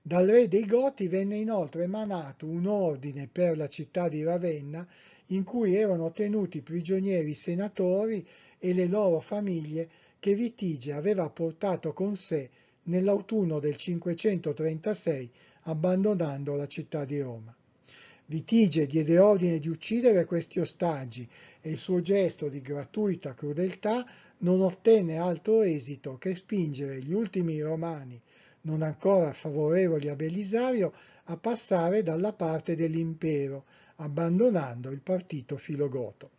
Dal re dei Goti venne inoltre emanato un ordine per la città di Ravenna in cui erano tenuti prigionieri i senatori e le loro famiglie che Vitige aveva portato con sé nell'autunno del 536 abbandonando la città di Roma. Vitige diede ordine di uccidere questi ostaggi e il suo gesto di gratuita crudeltà non ottenne altro esito che spingere gli ultimi romani, non ancora favorevoli a Belisario, a passare dalla parte dell'impero, abbandonando il partito filogoto.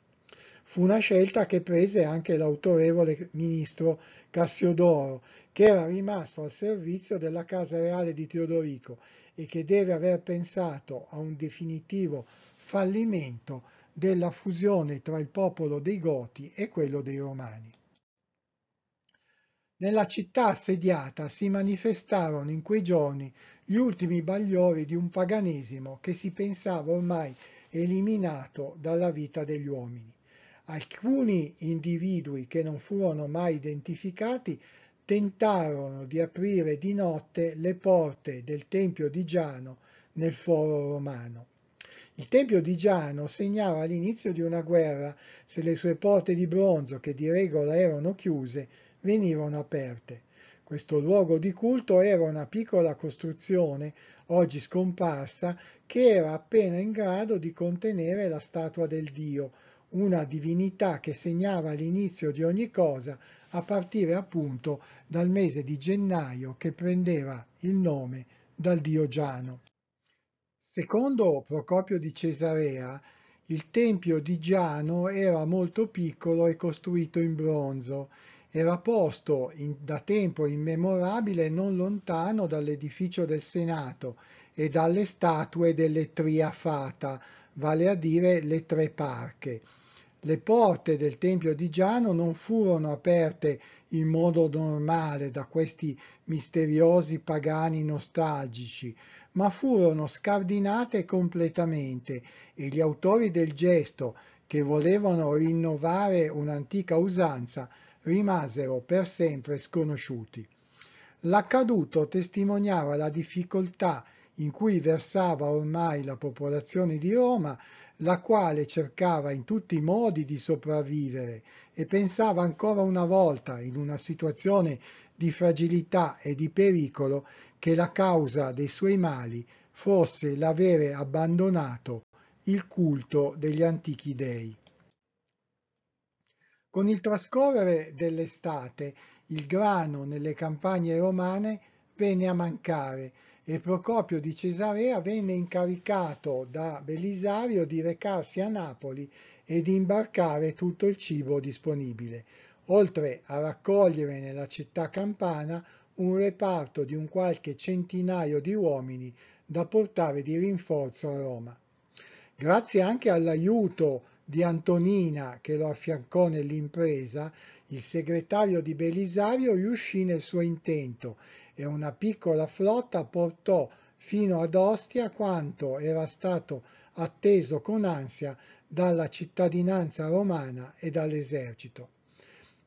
Fu una scelta che prese anche l'autorevole ministro Cassiodoro, che era rimasto al servizio della casa reale di Teodorico e che deve aver pensato a un definitivo fallimento della fusione tra il popolo dei Goti e quello dei Romani. Nella città assediata si manifestarono in quei giorni gli ultimi bagliori di un paganesimo che si pensava ormai eliminato dalla vita degli uomini. Alcuni individui che non furono mai identificati tentarono di aprire di notte le porte del Tempio di Giano nel foro romano. Il Tempio di Giano segnava l'inizio di una guerra se le sue porte di bronzo, che di regola erano chiuse, venivano aperte. Questo luogo di culto era una piccola costruzione, oggi scomparsa, che era appena in grado di contenere la statua del dio, una divinità che segnava l'inizio di ogni cosa a partire appunto dal mese di gennaio che prendeva il nome dal dio Giano. Secondo Procopio di Cesarea, il tempio di Giano era molto piccolo e costruito in bronzo. Era posto in, da tempo immemorabile non lontano dall'edificio del Senato e dalle statue delle Triafata, vale a dire le tre parche. Le porte del Tempio di Giano non furono aperte in modo normale da questi misteriosi pagani nostalgici, ma furono scardinate completamente e gli autori del gesto, che volevano rinnovare un'antica usanza, rimasero per sempre sconosciuti. L'accaduto testimoniava la difficoltà in cui versava ormai la popolazione di Roma, la quale cercava in tutti i modi di sopravvivere e pensava ancora una volta, in una situazione di fragilità e di pericolo, che la causa dei suoi mali fosse l'avere abbandonato il culto degli antichi dei. Con il trascorrere dell'estate il grano nelle campagne romane venne a mancare e Procopio di Cesarea venne incaricato da Belisario di recarsi a Napoli e di imbarcare tutto il cibo disponibile, oltre a raccogliere nella città campana un reparto di un qualche centinaio di uomini da portare di rinforzo a Roma. Grazie anche all'aiuto di Antonina che lo affiancò nell'impresa, il segretario di Belisario riuscì nel suo intento e una piccola flotta portò fino ad Ostia quanto era stato atteso con ansia dalla cittadinanza romana e dall'esercito.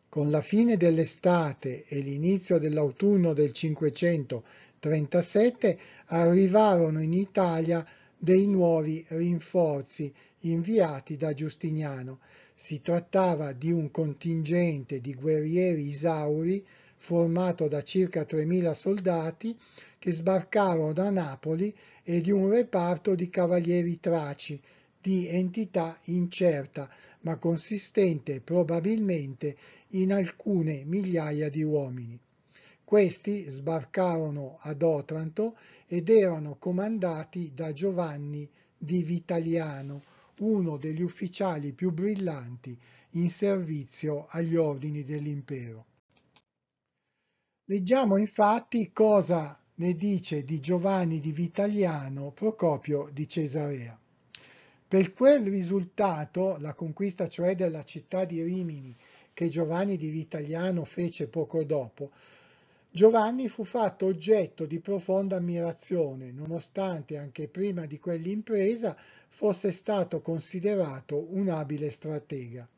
Con la fine dell'estate e l'inizio dell'autunno del 537 arrivarono in Italia dei nuovi rinforzi inviati da Giustiniano. Si trattava di un contingente di guerrieri isauri formato da circa 3.000 soldati che sbarcarono da Napoli e di un reparto di cavalieri traci di entità incerta ma consistente probabilmente in alcune migliaia di uomini. Questi sbarcarono ad Otranto ed erano comandati da Giovanni di Vitaliano, uno degli ufficiali più brillanti in servizio agli ordini dell'impero. Leggiamo infatti cosa ne dice di Giovanni di Vitaliano, Procopio di Cesarea. Per quel risultato, la conquista cioè della città di Rimini, che Giovanni di Vitaliano fece poco dopo, Giovanni fu fatto oggetto di profonda ammirazione, nonostante anche prima di quell'impresa fosse stato considerato un abile stratega.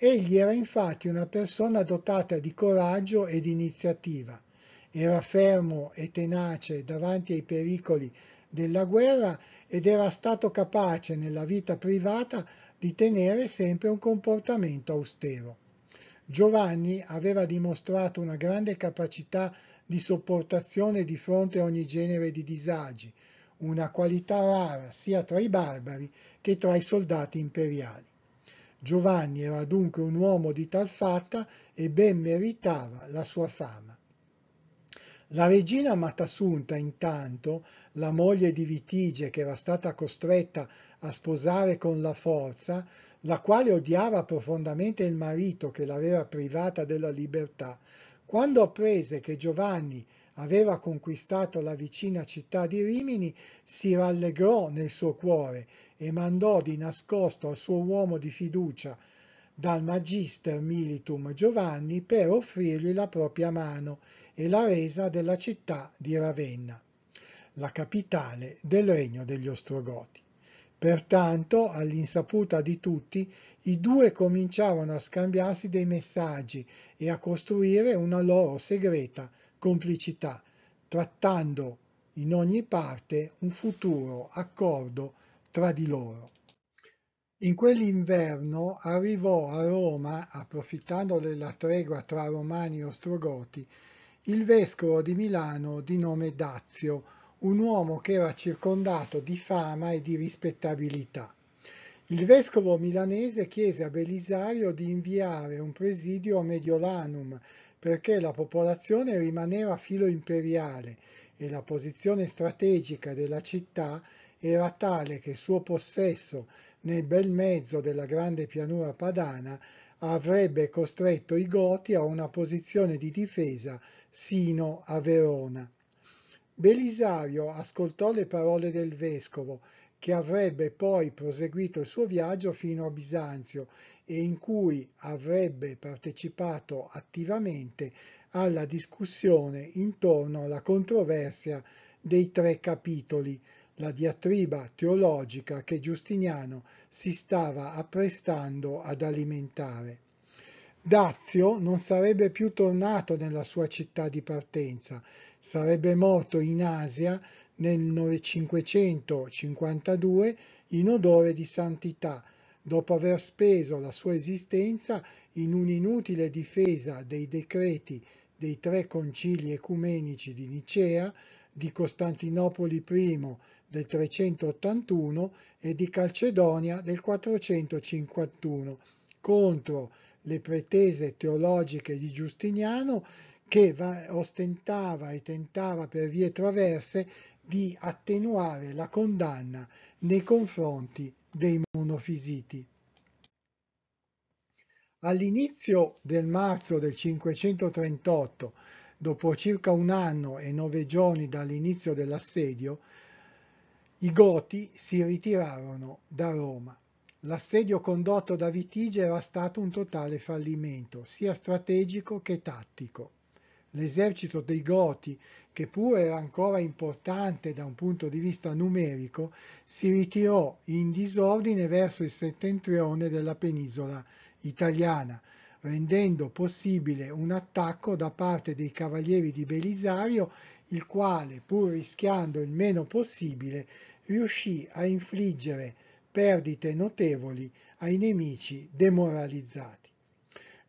Egli era infatti una persona dotata di coraggio ed iniziativa. Era fermo e tenace davanti ai pericoli della guerra ed era stato capace nella vita privata di tenere sempre un comportamento austero. Giovanni aveva dimostrato una grande capacità di sopportazione di fronte a ogni genere di disagi, una qualità rara sia tra i barbari che tra i soldati imperiali. Giovanni era dunque un uomo di tal fatta e ben meritava la sua fama. La regina Matasunta, intanto, la moglie di Vitige che era stata costretta a sposare con la forza, la quale odiava profondamente il marito che l'aveva privata della libertà, quando apprese che Giovanni aveva conquistato la vicina città di Rimini, si rallegrò nel suo cuore e mandò di nascosto al suo uomo di fiducia dal magister militum Giovanni per offrirgli la propria mano e la resa della città di Ravenna, la capitale del regno degli Ostrogoti. Pertanto, all'insaputa di tutti, i due cominciarono a scambiarsi dei messaggi e a costruire una loro segreta complicità, trattando in ogni parte un futuro accordo tra di loro. In quell'inverno arrivò a Roma, approfittando della tregua tra Romani e Ostrogoti, il vescovo di Milano di nome Dazio, un uomo che era circondato di fama e di rispettabilità. Il vescovo milanese chiese a Belisario di inviare un presidio a Mediolanum perché la popolazione rimaneva filo imperiale e la posizione strategica della città era tale che il suo possesso nel bel mezzo della grande pianura padana avrebbe costretto i Goti a una posizione di difesa sino a Verona. Belisario ascoltò le parole del vescovo, che avrebbe poi proseguito il suo viaggio fino a Bisanzio e in cui avrebbe partecipato attivamente alla discussione intorno alla controversia dei tre capitoli, la diatriba teologica che Giustiniano si stava apprestando ad alimentare. Dazio non sarebbe più tornato nella sua città di partenza, sarebbe morto in Asia nel 952 in odore di santità, dopo aver speso la sua esistenza in un'inutile difesa dei decreti dei tre concili ecumenici di Nicea, di Costantinopoli I del 381 e di Calcedonia del 451 contro le pretese teologiche di Giustiniano che ostentava e tentava per vie traverse di attenuare la condanna nei confronti dei monofisiti. All'inizio del marzo del 538, dopo circa un anno e nove giorni dall'inizio dell'assedio, i Goti si ritirarono da Roma. L'assedio condotto da Vitigia era stato un totale fallimento, sia strategico che tattico. L'esercito dei Goti, che pure era ancora importante da un punto di vista numerico, si ritirò in disordine verso il settentrione della penisola italiana, rendendo possibile un attacco da parte dei cavalieri di Belisario, il quale, pur rischiando il meno possibile, riuscì a infliggere perdite notevoli ai nemici demoralizzati.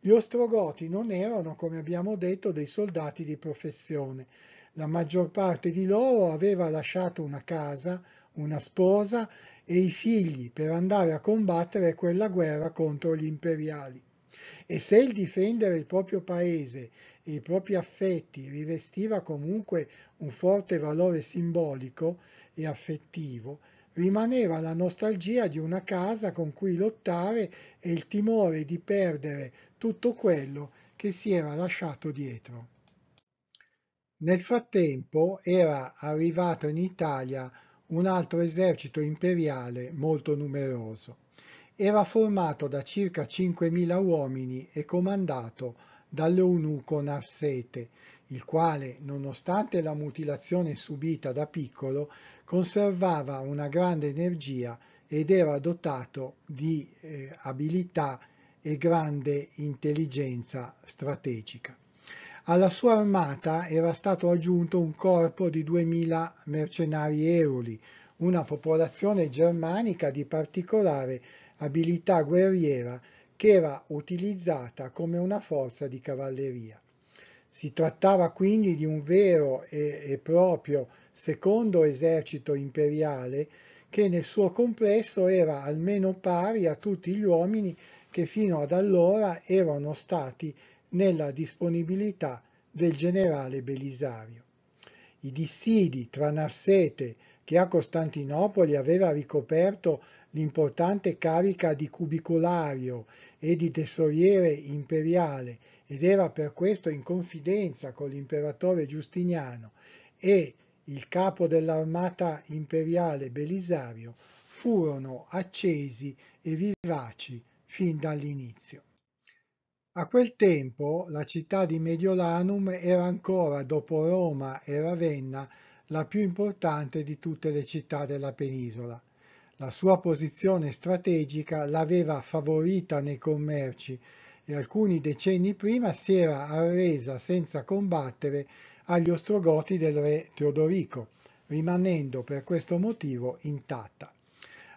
Gli ostrogoti non erano, come abbiamo detto, dei soldati di professione. La maggior parte di loro aveva lasciato una casa, una sposa e i figli per andare a combattere quella guerra contro gli imperiali. E se il difendere il proprio paese e i propri affetti rivestiva comunque un forte valore simbolico e affettivo, rimaneva la nostalgia di una casa con cui lottare e il timore di perdere tutto quello che si era lasciato dietro. Nel frattempo era arrivato in Italia un altro esercito imperiale molto numeroso. Era formato da circa 5.000 uomini e comandato dall'eunuco Narsete, il quale, nonostante la mutilazione subita da piccolo, conservava una grande energia ed era dotato di eh, abilità e grande intelligenza strategica. Alla sua armata era stato aggiunto un corpo di 2.000 mercenari euli, una popolazione germanica di particolare abilità guerriera che era utilizzata come una forza di cavalleria. Si trattava quindi di un vero e, e proprio secondo esercito imperiale che nel suo complesso era almeno pari a tutti gli uomini che fino ad allora erano stati nella disponibilità del generale Belisario. I dissidi tra Narsete, che a Costantinopoli aveva ricoperto l'importante carica di cubicolario e di tesoriere imperiale ed era per questo in confidenza con l'imperatore Giustiniano e il capo dell'armata imperiale Belisario, furono accesi e vivaci fin dall'inizio. A quel tempo la città di Mediolanum era ancora, dopo Roma e Ravenna, la più importante di tutte le città della penisola. La sua posizione strategica l'aveva favorita nei commerci e alcuni decenni prima si era arresa senza combattere agli ostrogoti del re Teodorico, rimanendo per questo motivo intatta.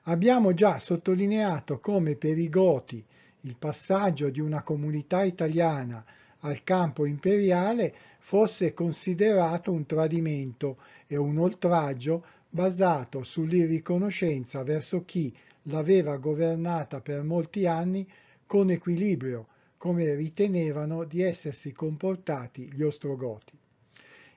Abbiamo già sottolineato come per i Goti il passaggio di una comunità italiana al campo imperiale fosse considerato un tradimento e un oltraggio basato sull'irriconoscenza verso chi l'aveva governata per molti anni con equilibrio, come ritenevano di essersi comportati gli ostrogoti.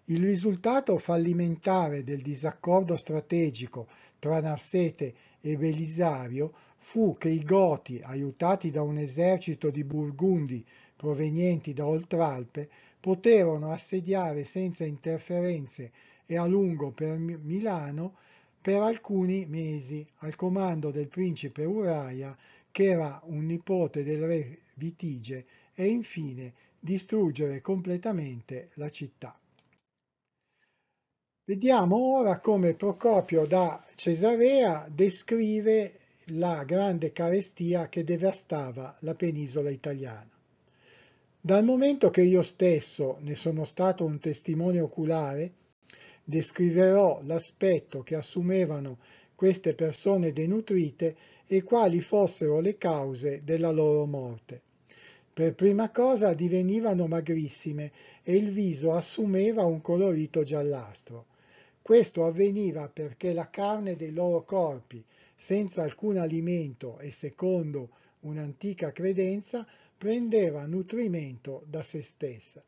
Il risultato fallimentare del disaccordo strategico tra Narsete e Belisario fu che i Goti, aiutati da un esercito di Burgundi provenienti da Oltralpe, poterono assediare senza interferenze e a lungo per Milano per alcuni mesi al comando del principe Uraia che era un nipote del re Vitige e infine distruggere completamente la città. Vediamo ora come Procopio da Cesarea descrive la grande carestia che devastava la penisola italiana. Dal momento che io stesso ne sono stato un testimone oculare, descriverò l'aspetto che assumevano queste persone denutrite e quali fossero le cause della loro morte. Per prima cosa divenivano magrissime e il viso assumeva un colorito giallastro. Questo avveniva perché la carne dei loro corpi, senza alcun alimento e secondo un'antica credenza, prendeva nutrimento da se stessa.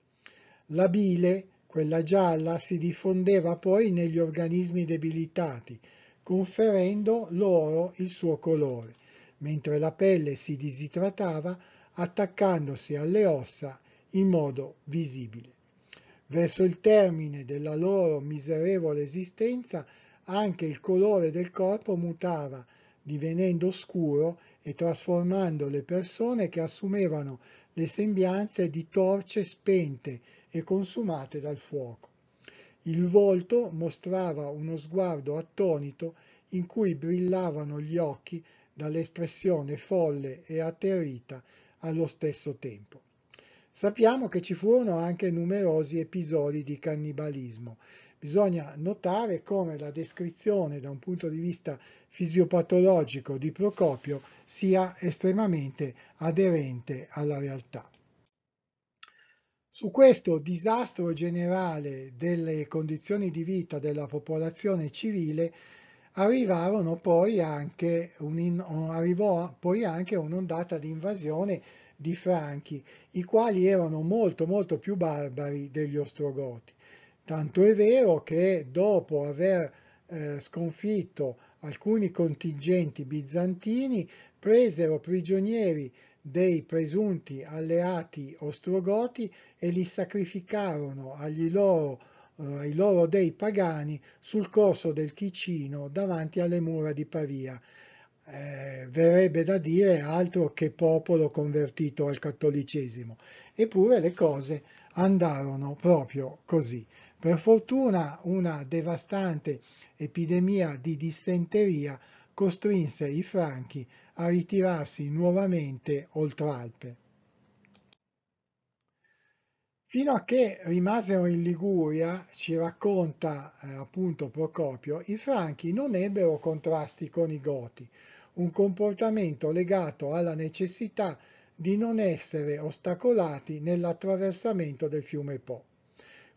La bile, quella gialla si diffondeva poi negli organismi debilitati, conferendo loro il suo colore, mentre la pelle si disidratava attaccandosi alle ossa in modo visibile. Verso il termine della loro miserevole esistenza anche il colore del corpo mutava, divenendo scuro e trasformando le persone che assumevano le sembianze di torce spente e consumate dal fuoco. Il volto mostrava uno sguardo attonito in cui brillavano gli occhi dall'espressione folle e atterrita allo stesso tempo. Sappiamo che ci furono anche numerosi episodi di cannibalismo. Bisogna notare come la descrizione da un punto di vista fisiopatologico di Procopio sia estremamente aderente alla realtà. Su questo disastro generale delle condizioni di vita della popolazione civile arrivarono poi anche arrivò poi anche un'ondata di invasione di franchi, i quali erano molto molto più barbari degli ostrogoti. Tanto è vero che dopo aver eh, sconfitto alcuni contingenti bizantini presero prigionieri dei presunti alleati ostrogoti e li sacrificarono agli loro, eh, ai loro dei pagani sul corso del Ticino davanti alle mura di Pavia. Eh, verrebbe da dire altro che popolo convertito al cattolicesimo. Eppure le cose andarono proprio così. Per fortuna una devastante epidemia di dissenteria costrinse i Franchi a ritirarsi nuovamente oltre Alpe. Fino a che rimasero in Liguria, ci racconta eh, appunto Procopio, i Franchi non ebbero contrasti con i Goti, un comportamento legato alla necessità di non essere ostacolati nell'attraversamento del fiume Po.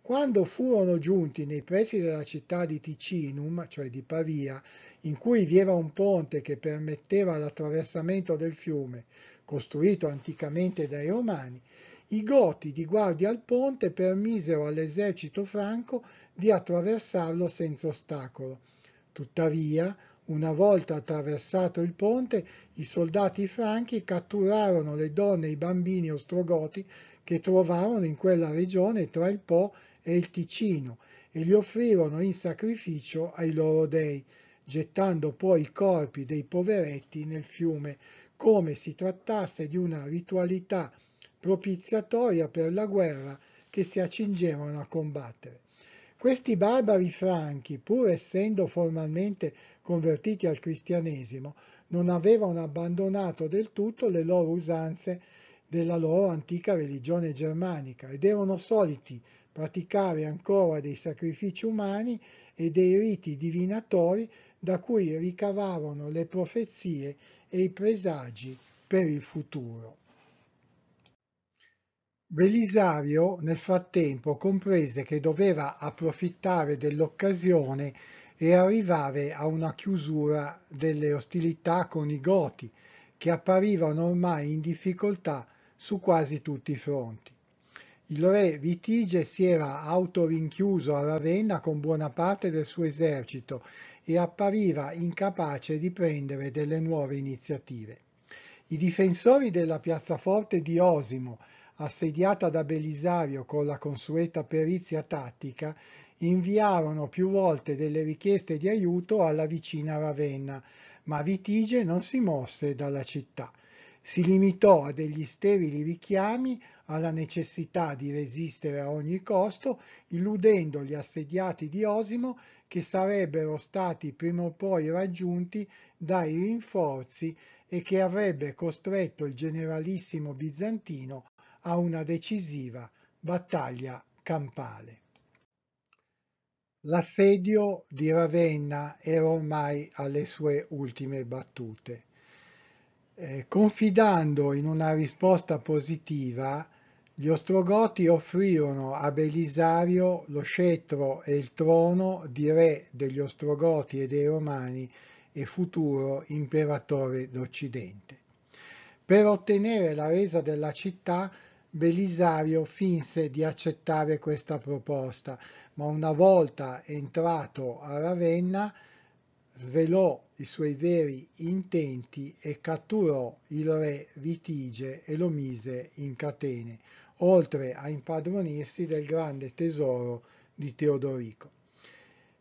Quando furono giunti nei pressi della città di Ticinum, cioè di Pavia, in cui vi era un ponte che permetteva l'attraversamento del fiume, costruito anticamente dai Romani, i Goti di guardia al ponte permisero all'esercito franco di attraversarlo senza ostacolo. Tuttavia, una volta attraversato il ponte, i soldati franchi catturarono le donne e i bambini ostrogoti che trovarono in quella regione tra il Po e il Ticino e li offrirono in sacrificio ai loro dei, gettando poi i corpi dei poveretti nel fiume, come si trattasse di una ritualità propiziatoria per la guerra che si accingevano a combattere. Questi barbari franchi, pur essendo formalmente convertiti al cristianesimo, non avevano abbandonato del tutto le loro usanze della loro antica religione germanica ed erano soliti praticare ancora dei sacrifici umani e dei riti divinatori da cui ricavarono le profezie e i presagi per il futuro. Belisario nel frattempo comprese che doveva approfittare dell'occasione e arrivare a una chiusura delle ostilità con i Goti, che apparivano ormai in difficoltà su quasi tutti i fronti. Il re Vitige si era autorinchiuso a Ravenna con buona parte del suo esercito e appariva incapace di prendere delle nuove iniziative. I difensori della piazzaforte di Osimo, assediata da Belisario con la consueta perizia tattica, inviarono più volte delle richieste di aiuto alla vicina Ravenna, ma Vitige non si mosse dalla città si limitò a degli sterili richiami alla necessità di resistere a ogni costo, illudendo gli assediati di Osimo che sarebbero stati prima o poi raggiunti dai rinforzi e che avrebbe costretto il generalissimo bizantino a una decisiva battaglia campale. L'assedio di Ravenna era ormai alle sue ultime battute. Eh, confidando in una risposta positiva, gli Ostrogoti offrirono a Belisario lo scettro e il trono di re degli Ostrogoti e dei Romani e futuro imperatore d'Occidente. Per ottenere la resa della città, Belisario finse di accettare questa proposta, ma una volta entrato a Ravenna, svelò i suoi veri intenti e catturò il re Vitige e lo mise in catene, oltre a impadronirsi del grande tesoro di Teodorico.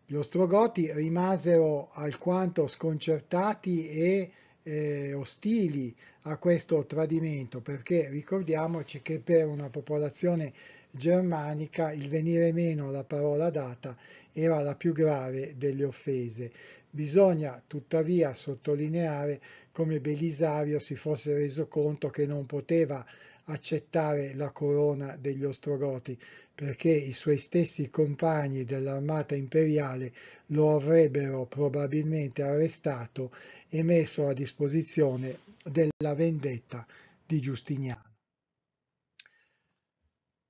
Gli Ostrogoti rimasero alquanto sconcertati e eh, ostili a questo tradimento, perché ricordiamoci che per una popolazione germanica il venire meno alla parola data era la più grave delle offese Bisogna tuttavia sottolineare come Belisario si fosse reso conto che non poteva accettare la corona degli Ostrogoti, perché i suoi stessi compagni dell'armata imperiale lo avrebbero probabilmente arrestato e messo a disposizione della vendetta di Giustiniano.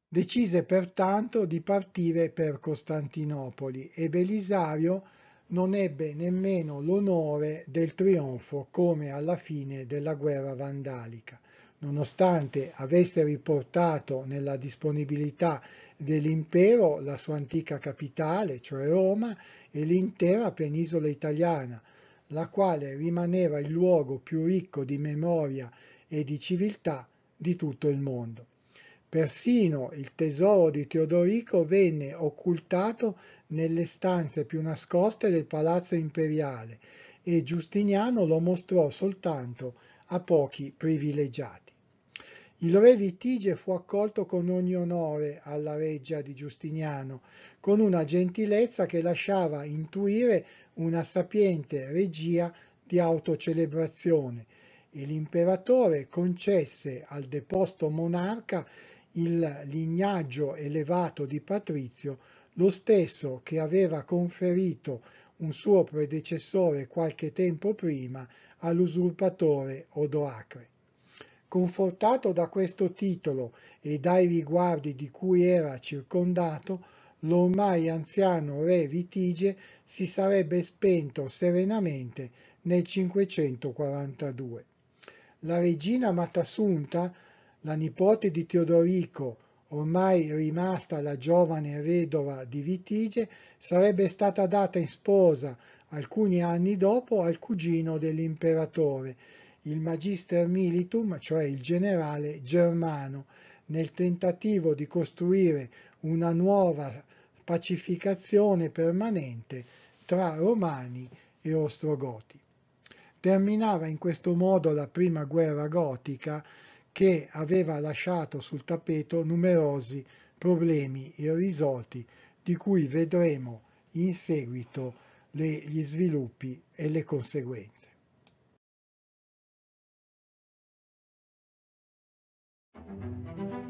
Decise pertanto di partire per Costantinopoli e Belisario non ebbe nemmeno l'onore del trionfo come alla fine della guerra vandalica, nonostante avesse riportato nella disponibilità dell'impero la sua antica capitale, cioè Roma, e l'intera penisola italiana, la quale rimaneva il luogo più ricco di memoria e di civiltà di tutto il mondo. Persino il tesoro di Teodorico venne occultato nelle stanze più nascoste del palazzo imperiale e Giustiniano lo mostrò soltanto a pochi privilegiati. Il re Vitige fu accolto con ogni onore alla reggia di Giustiniano, con una gentilezza che lasciava intuire una sapiente regia di autocelebrazione e l'imperatore concesse al deposto monarca il lignaggio elevato di patrizio lo stesso che aveva conferito un suo predecessore qualche tempo prima all'usurpatore Odoacre. Confortato da questo titolo e dai riguardi di cui era circondato, l'ormai anziano re Vitige si sarebbe spento serenamente nel 542. La regina Matasunta, la nipote di Teodorico, ormai rimasta la giovane vedova di Vitige, sarebbe stata data in sposa alcuni anni dopo al cugino dell'imperatore, il magister militum, cioè il generale Germano, nel tentativo di costruire una nuova pacificazione permanente tra Romani e Ostrogoti. Terminava in questo modo la prima guerra gotica che aveva lasciato sul tappeto numerosi problemi irrisolti di cui vedremo in seguito le, gli sviluppi e le conseguenze. Thank you.